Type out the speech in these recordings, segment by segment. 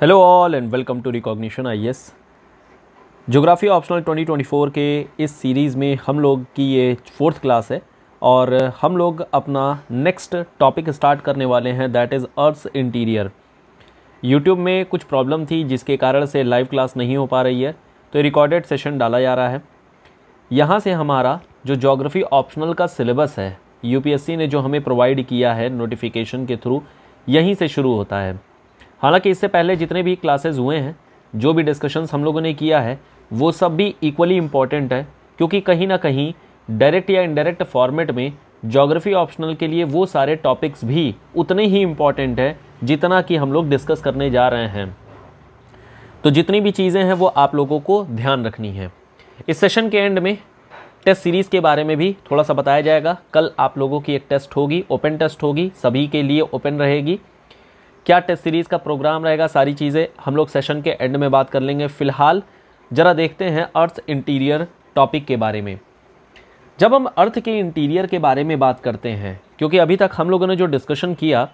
hello all and welcome to recognition I S geography optional 2024 के इस series में हम लोग की ये फोर्थ क्लास है और हम लोग अपना नेक्स्ट टॉपिक स्टार्ट करने वाले हैं that is earth interior YouTube में कुछ प्रॉब्लम थी जिसके कारण से लाइव क्लास नहीं हो पा रही है तो रिकॉर्डेड सेशन डाला जा रहा है यहाँ से हमारा जो जोग्राफ़ी ऑप्शनल का सिलेबस है यूपीएससी ने जो हमें प्रोवाइड किया है नोटिफिकेशन के थ्रू यहीं से शुरू होता है हालांकि इससे पहले जितने भी क्लासेज हुए हैं जो भी डिस्कशंस हम लोगों ने किया है वो सब भी इक्वली इम्पॉर्टेंट है क्योंकि कहीं ना कहीं डायरेक्ट या इनडायरेक्ट फॉर्मेट में जोग्राफी ऑप्शनल के लिए वो सारे टॉपिक्स भी उतने ही इम्पॉर्टेंट है जितना कि हम लोग डिस्कस करने जा रहे हैं तो जितनी भी चीज़ें हैं वो आप लोगों को ध्यान रखनी है इस सेशन के एंड में टेस्ट सीरीज़ के बारे में भी थोड़ा सा बताया जाएगा कल आप लोगों की एक टेस्ट होगी ओपन टेस्ट होगी सभी के लिए ओपन रहेगी क्या टेस्ट सीरीज़ का प्रोग्राम रहेगा सारी चीज़ें हम लोग सेशन के एंड में बात कर लेंगे फ़िलहाल ज़रा देखते हैं अर्थ इंटीरियर टॉपिक के बारे में जब हम अर्थ के इंटीरियर के बारे में बात करते हैं क्योंकि अभी तक हम लोगों ने जो डिस्कशन किया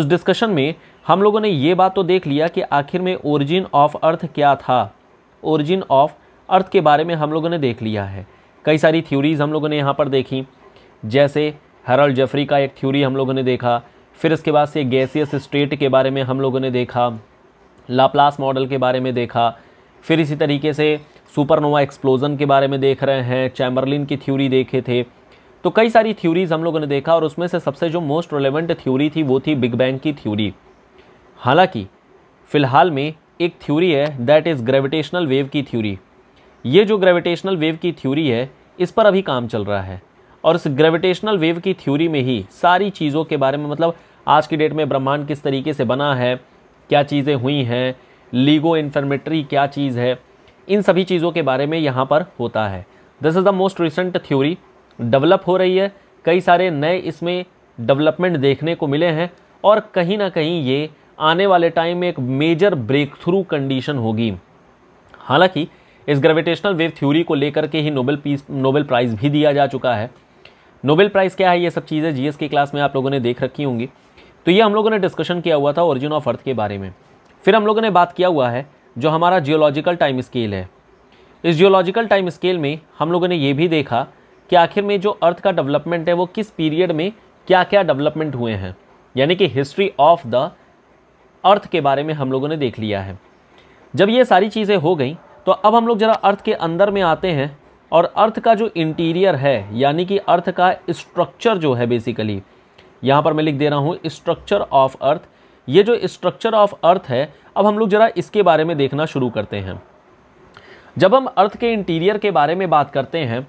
उस डिस्कशन में हम लोगों ने ये बात तो देख लिया कि आखिर में ओरिजिन ऑफ अर्थ क्या था ओरिजिन ऑफ अर्थ के बारे में हम लोगों ने देख लिया है कई सारी थ्योरीज़ हम लोगों ने यहाँ पर देखी जैसे हेरल्ड जेफरी का एक थ्योरी हम लोगों ने देखा फिर इसके बाद से गैसियस स्टेट के बारे में हम लोगों ने देखा लाप्लास मॉडल के बारे में देखा फिर इसी तरीके से सुपरनोवा एक्सप्लोजन के बारे में देख रहे हैं चैम्बरलिन की थ्योरी देखे थे तो कई सारी थ्योरीज हम लोगों ने देखा और उसमें से सबसे जो मोस्ट रिलेवेंट थ्योरी थी वो थी बिग बैंग की थ्योरी हालांकि फ़िलहाल में एक थ्योरी है दैट इज़ ग्रेविटेशनल वेव की थ्योरी ये जो ग्रेविटेशनल वेव की थ्योरी है इस पर अभी काम चल रहा है और इस ग्रेविटेशनल वेव की थ्योरी में ही सारी चीज़ों के बारे में मतलब आज की डेट में ब्रह्मांड किस तरीके से बना है क्या चीज़ें हुई हैं लीगो इन्फर्मेटरी क्या चीज़ है इन सभी चीज़ों के बारे में यहाँ पर होता है this is the most recent theory develop हो रही है कई सारे नए इसमें डेवलपमेंट देखने को मिले हैं और कहीं ना कहीं ये आने वाले टाइम में एक मेजर ब्रेक थ्रू कंडीशन होगी हालांकि इस ग्रेविटेशनल वेव थ्योरी को लेकर के ही नोबेल पीस नोबेल प्राइज़ भी दिया जा चुका है नोबेल प्राइज़ क्या है ये सब चीज़ें जीएस की क्लास में आप लोगों ने देख रखी होंगी तो ये हम लोगों ने डिस्कशन किया हुआ था ओरिजिन ऑफ अर्थ के बारे में फिर हम लोगों ने बात किया हुआ है जो हमारा जियोलॉजिकल टाइम स्केल है इस जियोलॉजिकल टाइम स्केल में हम लोगों ने ये भी देखा कि आखिर में जो अर्थ का डेवलपमेंट है वो किस पीरियड में क्या क्या डेवलपमेंट हुए हैं यानी कि हिस्ट्री ऑफ द अर्थ के बारे में हम लोगों ने देख लिया है जब ये सारी चीज़ें हो गई तो अब हम लोग ज़रा अर्थ के अंदर में आते हैं और अर्थ का जो इंटीरियर है यानी कि अर्थ का स्ट्रक्चर जो है बेसिकली यहाँ पर मैं लिख दे रहा हूँ स्ट्रक्चर ऑफ अर्थ ये जो स्ट्रक्चर ऑफ अर्थ है अब हम लोग ज़रा इसके बारे में देखना शुरू करते हैं जब हम अर्थ के इंटीरियर के बारे में बात करते हैं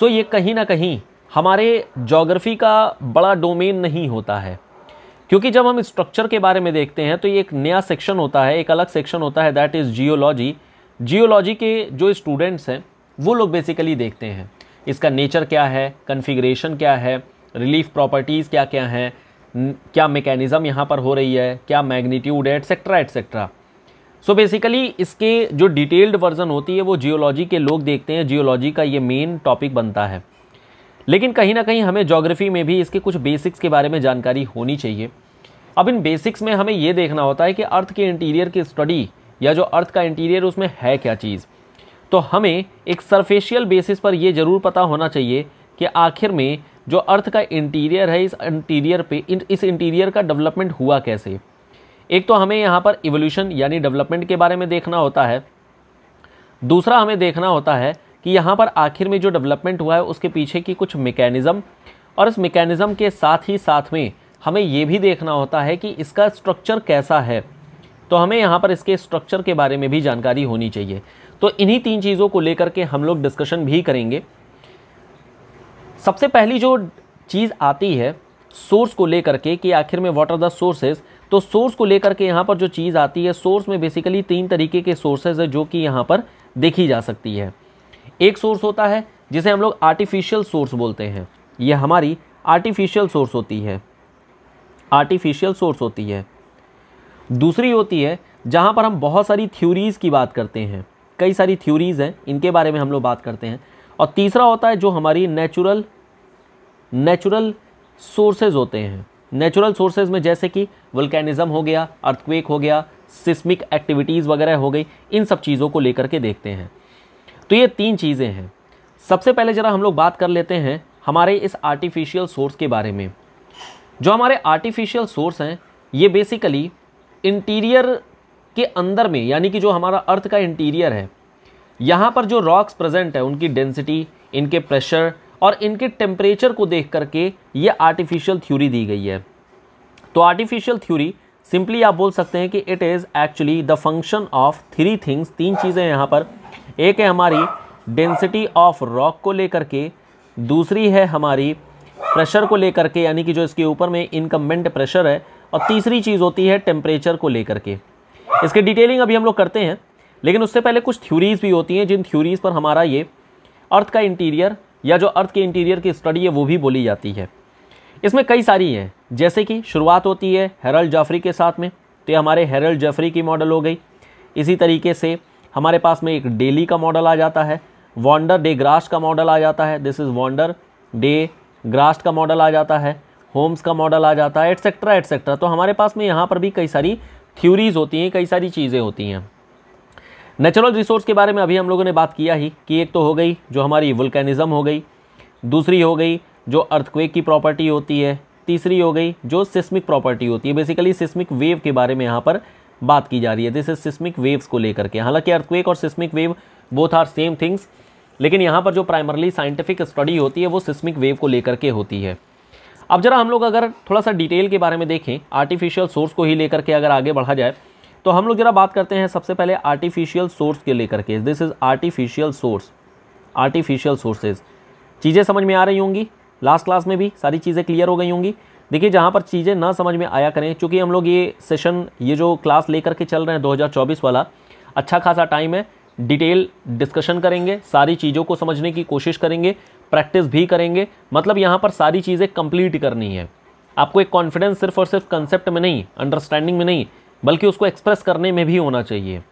सो ये कहीं ना कहीं हमारे जोग्राफ़ी का बड़ा डोमेन नहीं होता है क्योंकि जब हम स्ट्रक्चर के बारे में देखते हैं तो ये एक नया सेक्शन होता है एक अलग सेक्शन होता है दैट इज़ जियोलॉजी जियोलॉजी के जो स्टूडेंट्स हैं वो लोग बेसिकली देखते हैं इसका नेचर क्या है कन्फिग्रेशन क्या है रिलीफ प्रॉपर्टीज़ क्या क्या हैं क्या मेकेनिज़म यहाँ पर हो रही है क्या मैग्नीट्यूड है एट्सेट्रा एट्सेट्रा सो बेसिकली इसके जो डिटेल्ड वर्जन होती है वो जियोलॉजी के लोग देखते हैं जियोलॉजी का ये मेन टॉपिक बनता है लेकिन कहीं ना कहीं हमें जोग्राफ़ी में भी इसके कुछ बेसिक्स के बारे में जानकारी होनी चाहिए अब इन बेसिक्स में हमें ये देखना होता है कि अर्थ के इंटीरियर की स्टडी या जो अर्थ का इंटीरियर उसमें है क्या चीज़ तो हमें एक सरफेशियल बेसिस पर यह ज़रूर पता होना चाहिए कि आखिर में जो अर्थ का इंटीरियर है इस इंटीरियर पे इस इंटीरियर का डेवलपमेंट हुआ कैसे एक तो हमें यहाँ पर इवोल्यूशन यानी डेवलपमेंट के बारे में देखना होता है दूसरा हमें देखना होता है कि यहाँ पर आखिर में जो डेवलपमेंट हुआ है उसके पीछे की कुछ मैकेनिज़्म और इस मेकेनिज़्म के साथ ही साथ में हमें ये भी देखना होता है कि इसका स्ट्रक्चर कैसा है तो हमें यहाँ पर इसके स्ट्रक्चर के बारे में भी जानकारी होनी चाहिए तो इन्हीं तीन चीज़ों को लेकर के हम लोग डिस्कशन भी करेंगे सबसे पहली जो चीज़ आती है सोर्स को लेकर के कि आखिर में वाटर आर द सोर्सेज तो सोर्स को लेकर के यहाँ पर जो चीज़ आती है सोर्स में बेसिकली तीन तरीके के सोर्सेज है जो कि यहाँ पर देखी जा सकती है एक सोर्स होता है जिसे हम लोग आर्टिफिशियल सोर्स बोलते हैं ये हमारी आर्टिफिशियल सोर्स होती है आर्टिफिशियल सोर्स होती है दूसरी होती है जहाँ पर हम बहुत सारी थ्योरीज़ की बात करते हैं कई सारी थ्योरीज़ हैं इनके बारे में हम लोग बात करते हैं और तीसरा होता है जो हमारी नेचुरल नेचुरल सोर्सेज होते हैं नेचुरल सोर्सेज में जैसे कि वल्केनिज़म हो गया अर्थक्वेक हो गया सिस्मिक एक्टिविटीज़ वगैरह हो गई इन सब चीज़ों को लेकर के देखते हैं तो ये तीन चीज़ें हैं सबसे पहले ज़रा हम लोग बात कर लेते हैं हमारे इस आर्टिफिशियल सोर्स के बारे में जो हमारे आर्टिफिशियल सोर्स हैं ये बेसिकली इंटीरियर के अंदर में यानी कि जो हमारा अर्थ का इंटीरियर है यहाँ पर जो रॉक्स प्रेजेंट है उनकी डेंसिटी इनके प्रेशर और इनके टेम्परेचर को देख करके ये आर्टिफिशियल थ्योरी दी गई है तो आर्टिफिशियल थ्योरी सिंपली आप बोल सकते हैं कि it is actually the function of three things तीन चीज़ें यहाँ पर एक है हमारी डेंसिटी ऑफ रॉक को लेकर के दूसरी है हमारी प्रेशर को लेकर के यानी कि जो इसके ऊपर में इनकम्बेंट प्रेशर है और तीसरी चीज़ होती है टेम्परेचर को लेकर के इसके डिटेलिंग अभी हम लोग करते हैं लेकिन उससे पहले कुछ थ्यूरीज़ भी होती हैं जिन थ्यूरीज़ पर हमारा ये अर्थ का इंटीरियर या जो अर्थ के इंटीरियर की स्टडी है वो भी बोली जाती है इसमें कई सारी हैं जैसे कि शुरुआत होती है हेरल्ड जाफरी के साथ में तो ये हमारे हेरल्ड जाफरी की मॉडल हो गई इसी तरीके से हमारे पास में एक डेली का मॉडल आ जाता है वॉन्डर डे ग्रास्ट का मॉडल आ जाता है दिस इज़ वॉन्डर डे ग्रास्ट का मॉडल आ जाता है होम्स का मॉडल आ जाता है एट्सेट्रा एट्सेट्रा तो हमारे पास में यहाँ पर भी कई सारी थ्योरीज़ होती हैं कई सारी चीज़ें होती हैं नेचुरल रिसोर्स के बारे में अभी हम लोगों ने बात किया ही कि एक तो हो गई जो हमारी वुलकैनिज़म हो गई दूसरी हो गई जो अर्थक्वेक की प्रॉपर्टी होती है तीसरी हो गई जो सिस्मिक प्रॉपर्टी होती है बेसिकली सिस्मिक वेव के बारे में यहाँ पर बात की जा रही है दिस इज सिस्मिक वेव्स को लेकर के हालांकि अर्थक्वेक और seismic wave both are same things लेकिन यहाँ पर जो प्राइमरली साइंटिफिक स्टडी होती है वो सिस्मिक वेव को लेकर के होती है अब जरा हम लोग अगर थोड़ा सा डिटेल के बारे में देखें आर्टिफिशियल सोर्स को ही लेकर के अगर आगे बढ़ा जाए तो हम लोग जरा बात करते हैं सबसे पहले आर्टिफिशियल सोर्स के लेकर के this is artificial source artificial sources चीज़ें समझ में आ रही होंगी लास्ट क्लास में भी सारी चीज़ें क्लियर हो गई होंगी देखिए जहाँ पर चीज़ें ना समझ में आया करें क्योंकि हम लोग ये सेशन ये जो क्लास लेकर के चल रहे हैं 2024 वाला अच्छा खासा टाइम है डिटेल डिस्कशन करेंगे सारी चीज़ों को समझने की कोशिश करेंगे प्रैक्टिस भी करेंगे मतलब यहाँ पर सारी चीज़ें कंप्लीट करनी है आपको एक कॉन्फिडेंस सिर्फ और सिर्फ कंसेप्ट में नहीं अंडरस्टैंडिंग में नहीं बल्कि उसको एक्सप्रेस करने में भी होना चाहिए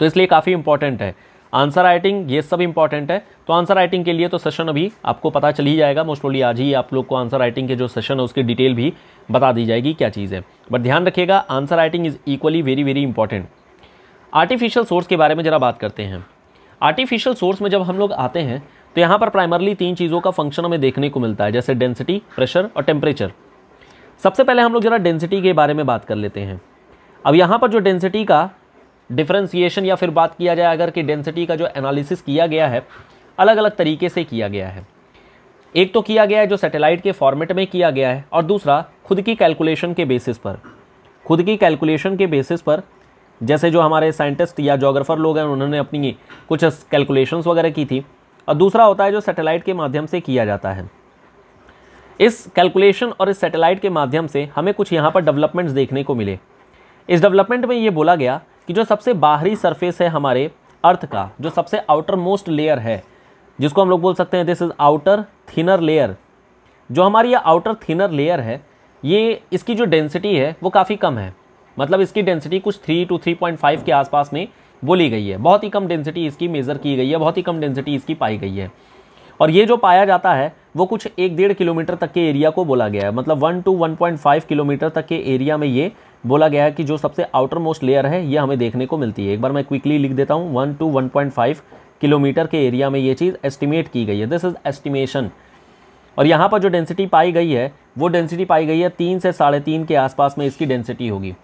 तो इसलिए काफ़ी इंपॉर्टेंट है आंसर राइटिंग ये सब इंपॉर्टेंट है तो आंसर राइटिंग के लिए तो सेशन अभी आपको पता चल ही जाएगा मोस्ट आज ही आप लोग को आंसर राइटिंग के जो सेशन है उसकी डिटेल भी बता दी जाएगी क्या चीज़ है बट ध्यान रखिएगा answer writing is equally very very important artificial source के बारे में ज़रा बात करते हैं आर्टिफिशियल सोर्स में जब हम लोग आते हैं तो यहाँ पर प्राइमरली तीन चीज़ों का फंक्शन हमें देखने को मिलता है जैसे डेंसिटी प्रेशर और टेम्परेचर सबसे पहले हम लोग ज़रा डेंसिटी के बारे में बात कर लेते हैं अब यहाँ पर जो डेंसिटी का डिफ्रेंसीशन या फिर बात किया जाए अगर कि डेंसिटी का जो एनालिसिस किया गया है अलग अलग तरीके से किया गया है एक तो किया गया है जो सैटेलाइट के फॉर्मेट में किया गया है और दूसरा खुद की कैलकुलेशन के बेसिस पर खुद की कैलकुलेशन के बेसिस पर जैसे जो हमारे साइंटिस्ट या जोग्राफर लोग हैं उन्होंने अपनी कुछ कैलकुलेशंस वगैरह की थी और दूसरा होता है जो सैटेलाइट के माध्यम से किया जाता है इस कैलकुलेशन और इस सैटेलाइट के माध्यम से हमें कुछ यहाँ पर डेवलपमेंट्स देखने को मिले इस डेवलपमेंट में ये बोला गया कि जो सबसे बाहरी सरफेस है हमारे अर्थ का जो सबसे आउटर मोस्ट लेयर है जिसको हम लोग बोल सकते हैं this is outer thinner layer जो हमारी ये आउटर थिनर लेयर है ये इसकी जो डेंसिटी है वो काफ़ी कम है मतलब इसकी डेंसिटी कुछ three two three point five के आसपास में बोली गई है बहुत ही कम डेंसिटी इसकी मेज़र की गई है बहुत ही कम डेंसिटी इसकी पाई गई है और ये जो पाया जाता है वो कुछ एक डेढ़ किलोमीटर तक के एरिया को बोला गया है मतलब one two one point five kilometre तक के एरिया में ये बोला गया है कि जो सबसे आउटर मोस्ट लेयर है ये हमें देखने को मिलती है एक बार मैं क्विकली लिख देता हूँ one two one point five kilometre के एरिया में ये चीज़ एस्टिमेट की गई है दिस इज़ एस्टिमेशन और यहाँ पर जो डेंसिटी पाई गई है वो डेंसिटी पाई गई है तीन से साढ़े तीन के आसपास में इसकी डेंसिटी होगी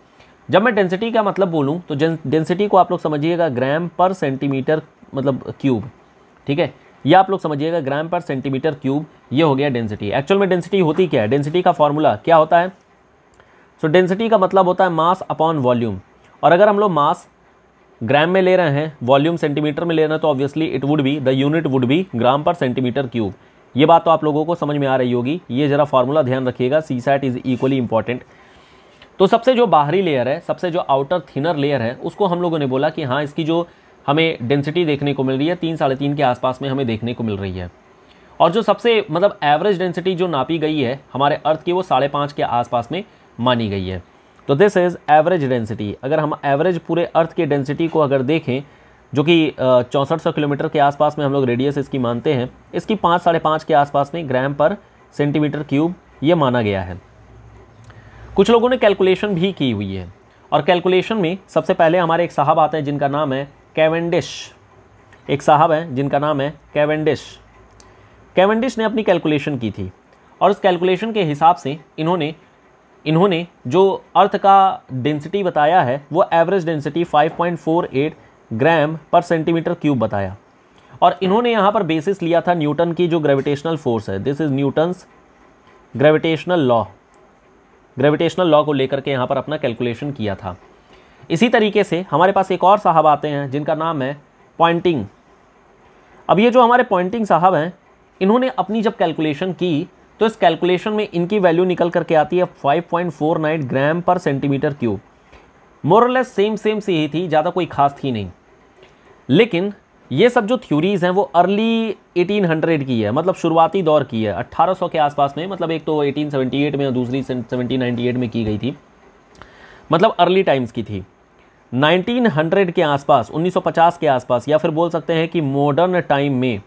जब मैं डेंसिटी का मतलब बोलूँ तो डेंसिटी को आप लोग समझिएगा ग्राम पर सेंटीमीटर मतलब क्यूब ठीक है ये आप लोग समझिएगा ग्राम पर सेंटीमीटर क्यूब ये हो गया डेंसिटी एक्चुअल में डेंसिटी होती क्या है डेंसिटी का फॉर्मूला क्या होता है सो डेंसिटी का मतलब होता है मास अपॉन वॉल्यूम और अगर हम लोग मास ग्राम में ले रहे हैं वॉल्यूम सेंटीमीटर में ले रहे हैं तो obviously it would be the unit would be gram per centimetre cube ये बात तो आप लोगों को समझ में आ रही होगी ये जरा फार्मूला ध्यान रखिएगा C SAT is equally important तो सबसे जो बाहरी लेयर है सबसे जो आउटर थिनर लेयर है उसको हम लोगों ने बोला कि हाँ इसकी जो हमें डेंसिटी देखने को मिल रही है तीन साढ़े तीन के आसपास में हमें देखने को मिल रही है और जो सबसे मतलब एवरेज डेंसिटी जो नापी गई है हमारे अर्थ की वो साढ़े पाँच के आसपास में मानी गई है तो दिस इज़ एवरेज डेंसिटी अगर हम एवरेज पूरे अर्थ की डेंसिटी को अगर देखें जो कि चौंसठ सौ किलोमीटर के आसपास में हम लोग रेडियस इसकी मानते हैं इसकी पाँच साढ़े पाँच के आसपास में ग्राम पर सेंटीमीटर क्यूब ये माना गया है कुछ लोगों ने कैलकुलेशन भी की हुई है और कैलकुलेशन में सबसे पहले हमारे एक साहब आते हैं जिनका नाम है कैवेंडिश एक साहब हैं जिनका नाम है कैवेंडिश कैवेंडिश ने अपनी कैलकुलेशन की थी और उस कैलकुलेशन के हिसाब से इन्होंने इन्होंने जो अर्थ का डेंसिटी बताया है वो एवरेज डेंसिटी 5.48 ग्राम पर सेंटीमीटर क्यूब बताया और इन्होंने यहाँ पर बेसिस लिया था न्यूटन की जो ग्रेविटेशनल फोर्स है this is Newton's gravitational law gravitational law को लेकर के यहाँ पर अपना कैलकुलेशन किया था इसी तरीके से हमारे पास एक और साहब आते हैं जिनका नाम है पॉइंटिंग अब ये जो हमारे पॉइंटिंग साहब हैं इन्होंने अपनी जब कैलकुलेशन की तो इस कैलकुलेशन में इनकी वैल्यू निकल करके आती है 5.49 gram per centimetre cube more or less same same सी ही थी ज़्यादा कोई खास थी नहीं लेकिन ये सब जो थ्योरीज़ हैं वो अर्ली 1800 की है मतलब शुरुआती दौर की है 1800 के आसपास में मतलब एक तो 1878 में और दूसरी 1798 में की गई थी मतलब अर्ली टाइम्स की थी 1900 के आसपास 1950 के आसपास या फिर बोल सकते हैं कि मॉडर्न टाइम में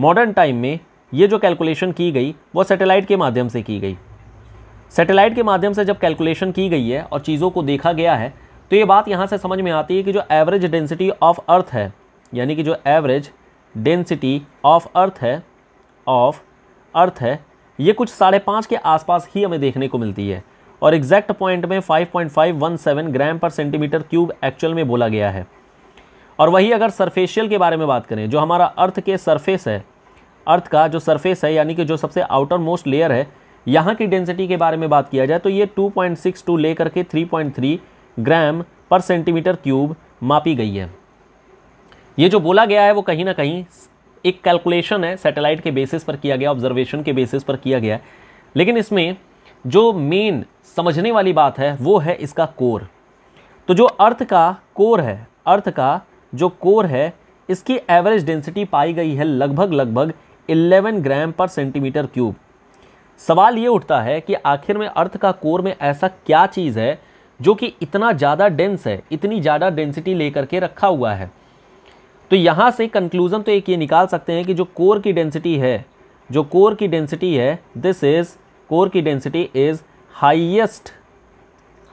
मॉडर्न टाइम में ये जो कैलकुलेशन की गई वो सैटेलाइट के माध्यम से की गई सैटेलाइट के माध्यम से जब कैलकुलेशन की गई है और चीज़ों को देखा गया है तो ये बात यहाँ से समझ में आती है कि जो एवरेज डेंसिटी ऑफ अर्थ है यानी कि जो एवरेज डेंसिटी ऑफ अर्थ है ऑफ अर्थ है ये कुछ साढ़े पाँच के आसपास ही हमें देखने को मिलती है और एग्जैक्ट पॉइंट में 5.517 ग्राम पर सेंटीमीटर क्यूब एक्चुअल में बोला गया है और वही अगर सरफेशियल के बारे में बात करें जो हमारा अर्थ के सरफेस है अर्थ का जो सरफेस है यानी कि जो सबसे आउटर मोस्ट लेयर है यहाँ की डेंसिटी के बारे में बात किया जाए तो ये 2.62 ले करके 3.3 ग्राम पर सेंटीमीटर क्यूब मापी गई है ये जो बोला गया है वो कहीं ना कहीं एक कैलकुलेशन है सैटेलाइट के बेसिस पर किया गया ऑब्जर्वेशन के बेसिस पर किया गया है लेकिन इसमें जो मेन समझने वाली बात है वो है इसका कोर तो जो अर्थ का कोर है अर्थ का जो कोर है इसकी एवरेज डेंसिटी पाई गई है लगभग लगभग 11 ग्राम पर सेंटीमीटर क्यूब सवाल ये उठता है कि आखिर में अर्थ का कोर में ऐसा क्या चीज़ है जो कि इतना ज़्यादा डेंस है इतनी ज़्यादा डेंसिटी लेकर के रखा हुआ है तो यहाँ से कंक्लूज़न तो एक ये निकाल सकते हैं कि जो कोर की डेंसिटी है जो कोर की डेंसिटी है दिस इज़ कोर की density is highest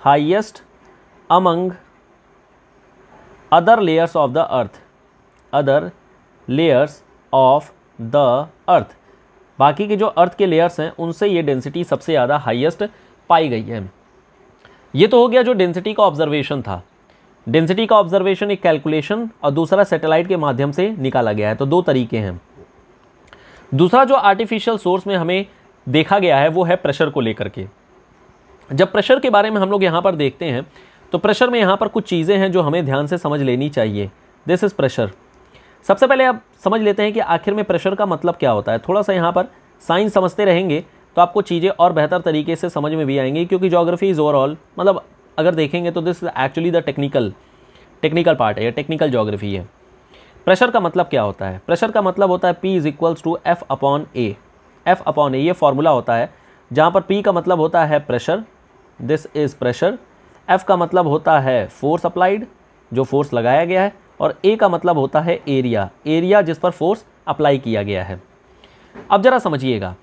highest among other layers of the earth other layers of the earth बाकी के जो अर्थ के लेयर्स हैं उनसे ये डेंसिटी सबसे ज़्यादा हाईएस्ट पाई गई है ये तो हो गया जो डेंसिटी का ऑब्जर्वेशन था डेंसिटी का ऑब्जर्वेशन एक कैलकुलेशन और दूसरा सैटेलाइट के माध्यम से निकाला गया है तो दो तरीके हैं दूसरा जो आर्टिफिशियल सोर्स में हमें देखा गया है वो है प्रेशर को लेकर के जब प्रेशर के बारे में हम लोग यहाँ पर देखते हैं तो प्रेशर में यहाँ पर कुछ चीज़ें हैं जो हमें ध्यान से समझ लेनी चाहिए दिस इज़ प्रेशर सबसे पहले आप समझ लेते हैं कि आखिर में प्रेशर का मतलब क्या होता है थोड़ा सा यहाँ पर साइंस समझते रहेंगे तो आपको चीज़ें और बेहतर तरीके से समझ में भी आएंगी क्योंकि जोग्राफी इज़ ओवरऑल मतलब अगर देखेंगे तो this is actually the technical technical part है या टेक्निकल जोग्राफी है प्रेशर का मतलब क्या होता है प्रेशर का मतलब होता है P is equals to F upon A F upon A ये फार्मूला होता है जहाँ पर पी का मतलब होता है pressure this is pressure F का मतलब होता है फोर्स अप्लाइड जो फोर्स लगाया गया है और ए का मतलब होता है एरिया एरिया जिस पर फोर्स अप्लाई किया गया है अब ज़रा समझिएगा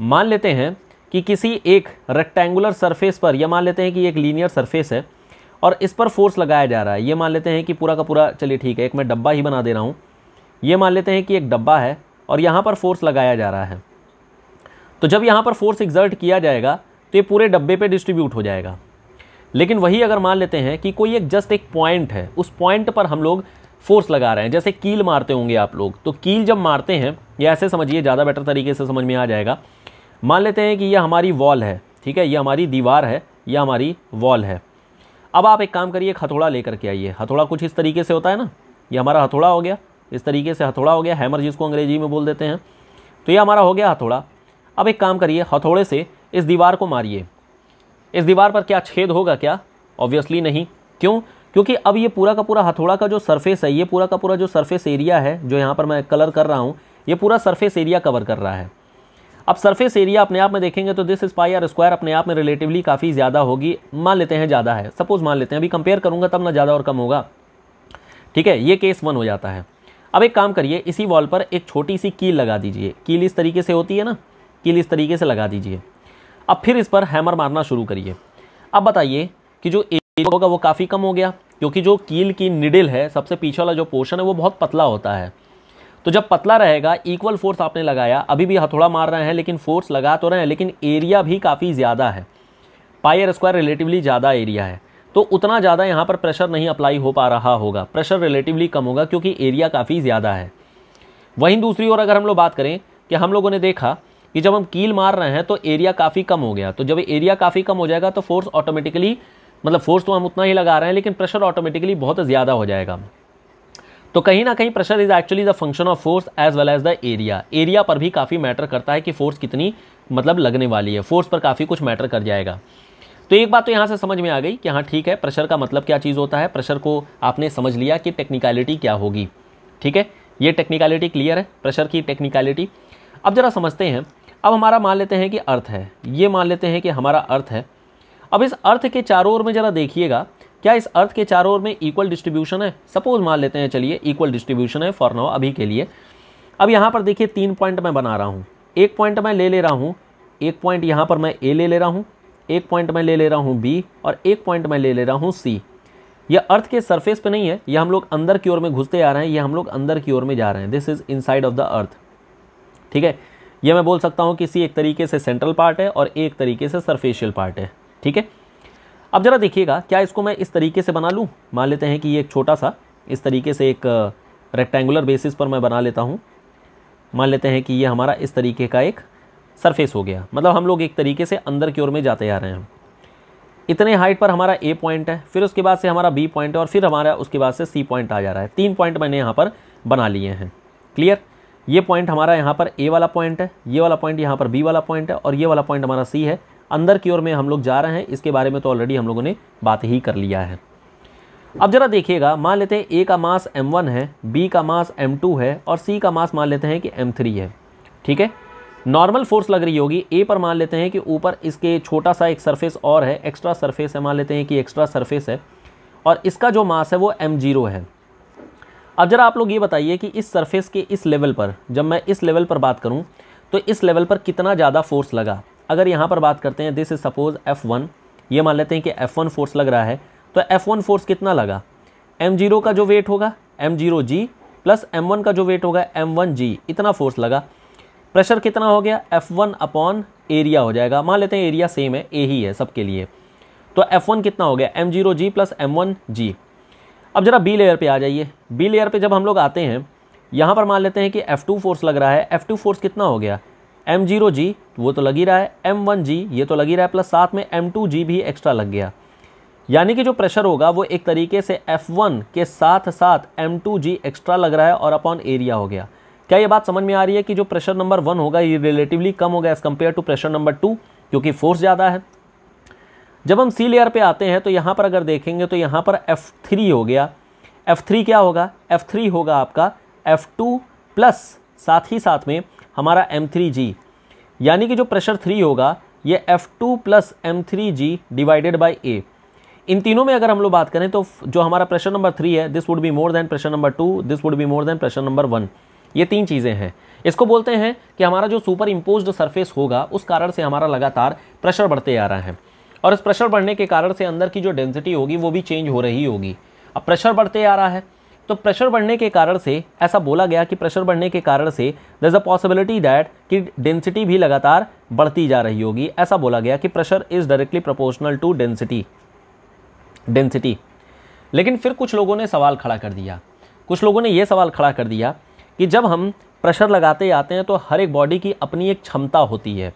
मान लेते हैं कि किसी एक रेक्टेंगुलर सरफेस पर यह मान लेते हैं कि एक लीनियर सरफेस है और इस पर फोर्स लगाया जा रहा है ये मान लेते हैं कि पूरा का पूरा चलिए ठीक है एक मैं डब्बा ही बना दे रहा हूँ ये मान लेते हैं कि एक डब्बा है और यहाँ पर फोर्स लगाया जा रहा है तो जब यहाँ पर फोर्स एग्जर्ट किया जाएगा तो ये पूरे डब्बे पे डिस्ट्रीब्यूट हो जाएगा लेकिन वही अगर मान लेते हैं कि कोई एक जस्ट एक पॉइंट है उस पॉइंट पर हम लोग फोर्स लगा रहे हैं जैसे कील मारते होंगे आप लोग तो कील जब मारते हैं या ऐसे समझिए ज़्यादा बेटर तरीके से समझ में आ जाएगा मान लेते हैं कि यह हमारी वॉल है ठीक है यह हमारी दीवार है यह हमारी वॉल है अब आप एक काम करिए हथौड़ा लेकर के आइए हथौड़ा कुछ इस तरीके से होता है ना ये हमारा हथौड़ा हो गया इस तरीके से हथौड़ा हो गया हैमर जिसको अंग्रेजी में बोल देते हैं तो ये हमारा हो गया हथौड़ा अब एक काम करिए हथौड़े से इस दीवार को मारिए इस दीवार पर क्या छेद होगा क्या ऑब्वियसली नहीं क्यों क्योंकि अब ये पूरा का पूरा हथौड़ा का जो सरफेस है ये पूरा का पूरा जो सरफेस एरिया है जो यहाँ पर मैं कलर कर रहा हूँ ये पूरा सरफेस एरिया कवर कर रहा है अब सरफेस एरिया अपने आप में देखेंगे तो दिस स्पाई आर स्क्वायर अपने आप में रिलेटिवली काफ़ी ज़्यादा होगी मान लेते हैं ज़्यादा है सपोज़ मान लेते हैं अभी कंपेयर करूँगा तब ना ज़्यादा और कम होगा ठीक है ये केस वन हो जाता है अब एक काम करिए इसी वॉल पर एक छोटी सी कील लगा दीजिए कील इस तरीके से होती है ना कील इस तरीके से लगा दीजिए अब फिर इस पर हैमर मारना शुरू करिए अब बताइए कि जो एरिया होगा वो काफ़ी कम हो गया क्योंकि जो कील की निडिल है सबसे पीछे वाला जो पोर्शन है वो बहुत पतला होता है तो जब पतला रहेगा इक्वल फोर्स आपने लगाया अभी भी हथौड़ा मार रहे हैं लेकिन फोर्स लगा तो रहे हैं लेकिन एरिया भी काफ़ी ज़्यादा है पायर स्क्वायर रिलेटिवली ज़्यादा एरिया है तो उतना ज़्यादा यहाँ पर प्रेशर नहीं अप्लाई हो पा रहा होगा प्रेशर रिलेटिवली कम होगा क्योंकि एरिया काफ़ी ज़्यादा है वहीं दूसरी ओर अगर हम लोग बात करें कि हम लोगों ने देखा कि जब हम कील मार रहे हैं तो एरिया काफ़ी कम हो गया तो जब एरिया काफ़ी कम हो जाएगा तो फोर्स ऑटोमेटिकली मतलब फोर्स तो हम उतना ही लगा रहे हैं लेकिन प्रेशर ऑटोमेटिकली बहुत ज़्यादा हो जाएगा तो कहीं ना कहीं pressure is actually the function of force as well as the area area पर भी काफ़ी मैटर करता है कि फोर्स कितनी मतलब लगने वाली है फोर्स पर काफ़ी कुछ मैटर कर जाएगा तो एक बात तो यहाँ से समझ में आ गई कि हाँ ठीक है प्रेशर का मतलब क्या चीज़ होता है प्रेशर को आपने समझ लिया कि टेक्निकलिटी क्या होगी ठीक है ये टेक्निकलिटी क्लियर है प्रेशर की टेक्निकलिटी अब ज़रा समझते हैं अब हमारा मान लेते हैं कि अर्थ है ये मान लेते हैं कि हमारा अर्थ है अब इस अर्थ के चारों ओर में ज़रा देखिएगा क्या इस अर्थ के चारों ओर में इक्वल डिस्ट्रीब्यूशन है सपोज मान लेते हैं चलिए इक्वल डिस्ट्रीब्यूशन है फॉर नाउ अभी के लिए अब यहाँ पर देखिए तीन पॉइंट मैं बना रहा हूँ एक पॉइंट मैं ले ले रहा हूँ एक पॉइंट यहाँ पर मैं ए ले ले रहा हूँ एक पॉइंट मैं ले ले रहा हूँ बी और एक पॉइंट मैं ले ले रहा हूँ सी यह अर्थ के सरफेस पे नहीं है यह हम लोग अंदर की ओर में घुसते आ रहे हैं यह हम लोग अंदर की ओर में जा रहे हैं this is inside of the earth ठीक है यह मैं बोल सकता हूँ कि सी एक तरीके से सेंट्रल पार्ट है और एक तरीके से सरफेशियल पार्ट है ठीक है अब ज़रा देखिएगा क्या इसको मैं इस तरीके से बना लूँ मान लेते हैं कि ये एक छोटा सा इस तरीके से एक रेक्टेंगुलर बेसिस पर मैं बना लेता हूँ मान लेते हैं कि ये हमारा इस तरीके का एक सरफेस हो गया मतलब हम लोग एक तरीके से अंदर की ओर में जाते जा रहे हैं इतने हाइट पर हमारा ए पॉइंट है फिर उसके बाद से हमारा बी पॉइंट है और फिर हमारा उसके बाद से सी पॉइंट आ जा रहा है तीन पॉइंट मैंने यहाँ पर बना लिए हैं क्लियर ये पॉइंट हमारा यहाँ पर ए वाला पॉइंट है ये वाला पॉइंट यहाँ पर बी वाला पॉइंट है और ये वाला पॉइंट हमारा सी है अंदर की ओर में हम लोग जा रहे हैं इसके बारे में तो ऑलरेडी हम लोगों ने बात ही कर लिया है अब ज़रा देखिएगा मान लेते हैं ए का मास वन है बी का मास टू है और सी का मास मान लेते हैं कि थ्री है ठीक है नॉर्मल फोर्स लग रही होगी ए पर मान लेते हैं कि ऊपर इसके छोटा सा एक सरफेस और है एक्स्ट्रा सरफेस है मान लेते हैं कि एक्स्ट्रा सरफेस है और इसका जो मास है वो एम जीरो है अब जरा आप लोग ये बताइए कि इस सरफेस के इस लेवल पर जब मैं इस लेवल पर बात करूँ तो इस लेवल पर कितना ज़्यादा फोर्स लगा अगर यहाँ पर बात करते हैं this is suppose F one ये मान लेते हैं कि एफ़ वन फोर्स लग रहा है तो एफ़ वन फोर्स कितना लगा एम जीरो का जो वेट होगा M zero G plus M one का जो वेट होगा एम वन जी इतना फोर्स लगा प्रेशर कितना हो गया एफ़ वन अपॉन एरिया हो जाएगा मान लेते हैं एरिया सेम है ए ही है सबके लिए तो एफ़ वन कितना हो गया M zero G plus M one G अब ज़रा बी लेयर पे आ जाइए बी लेयर पे जब हम लोग आते हैं यहाँ पर मान लेते हैं कि F2 फोर्स लग रहा है F2 फोर्स कितना हो गया एम जीरो जी वो तो लगी रहा है एम वन जी ये तो लगी रहा है प्लस साथ में एम टू जी भी एक्स्ट्रा लग गया यानी कि जो प्रेशर होगा वो एक तरीके से एफ वन के साथ साथ एम टू जी एक्स्ट्रा लग रहा है और अपॉन एरिया हो गया क्या ये बात समझ में आ रही है कि जो प्रेशर नंबर वन होगा ये रिलेटिवली कम होगा as compared to pressure number two क्योंकि फोर्स ज़्यादा है जब हम सी लेयर पे आते हैं तो यहाँ पर अगर देखेंगे तो यहाँ पर एफ़ थ्री हो गया एफ़ थ्री क्या होगा एफ़ थ्री होगा आपका एफ़ टू प्लस साथ ही साथ में हमारा एम थ्री जी यानी कि जो प्रेशर थ्री होगा ये F two plus M three G divided by A इन तीनों में अगर हम लोग बात करें तो जो हमारा प्रेशर नंबर थ्री है this would be more than pressure number two this would be more than pressure number one ये तीन चीज़ें हैं इसको बोलते हैं कि हमारा जो सुपर इम्पोज सरफेस होगा उस कारण से हमारा लगातार प्रेशर बढ़ते आ रहा है और इस प्रेशर बढ़ने के कारण से अंदर की जो डेंसिटी होगी वो भी चेंज हो रही होगी अब प्रेशर बढ़ते आ रहा है तो प्रेशर बढ़ने के कारण से ऐसा बोला गया कि प्रेशर बढ़ने के कारण से the is a possibility that कि डेंसिटी भी लगातार बढ़ती जा रही होगी ऐसा बोला गया कि pressure is directly proportional to density density लेकिन फिर कुछ लोगों ने सवाल खड़ा कर दिया कुछ लोगों ने ये सवाल खड़ा कर दिया कि जब हम प्रेशर लगाते आते हैं तो हर एक बॉडी की अपनी एक क्षमता होती है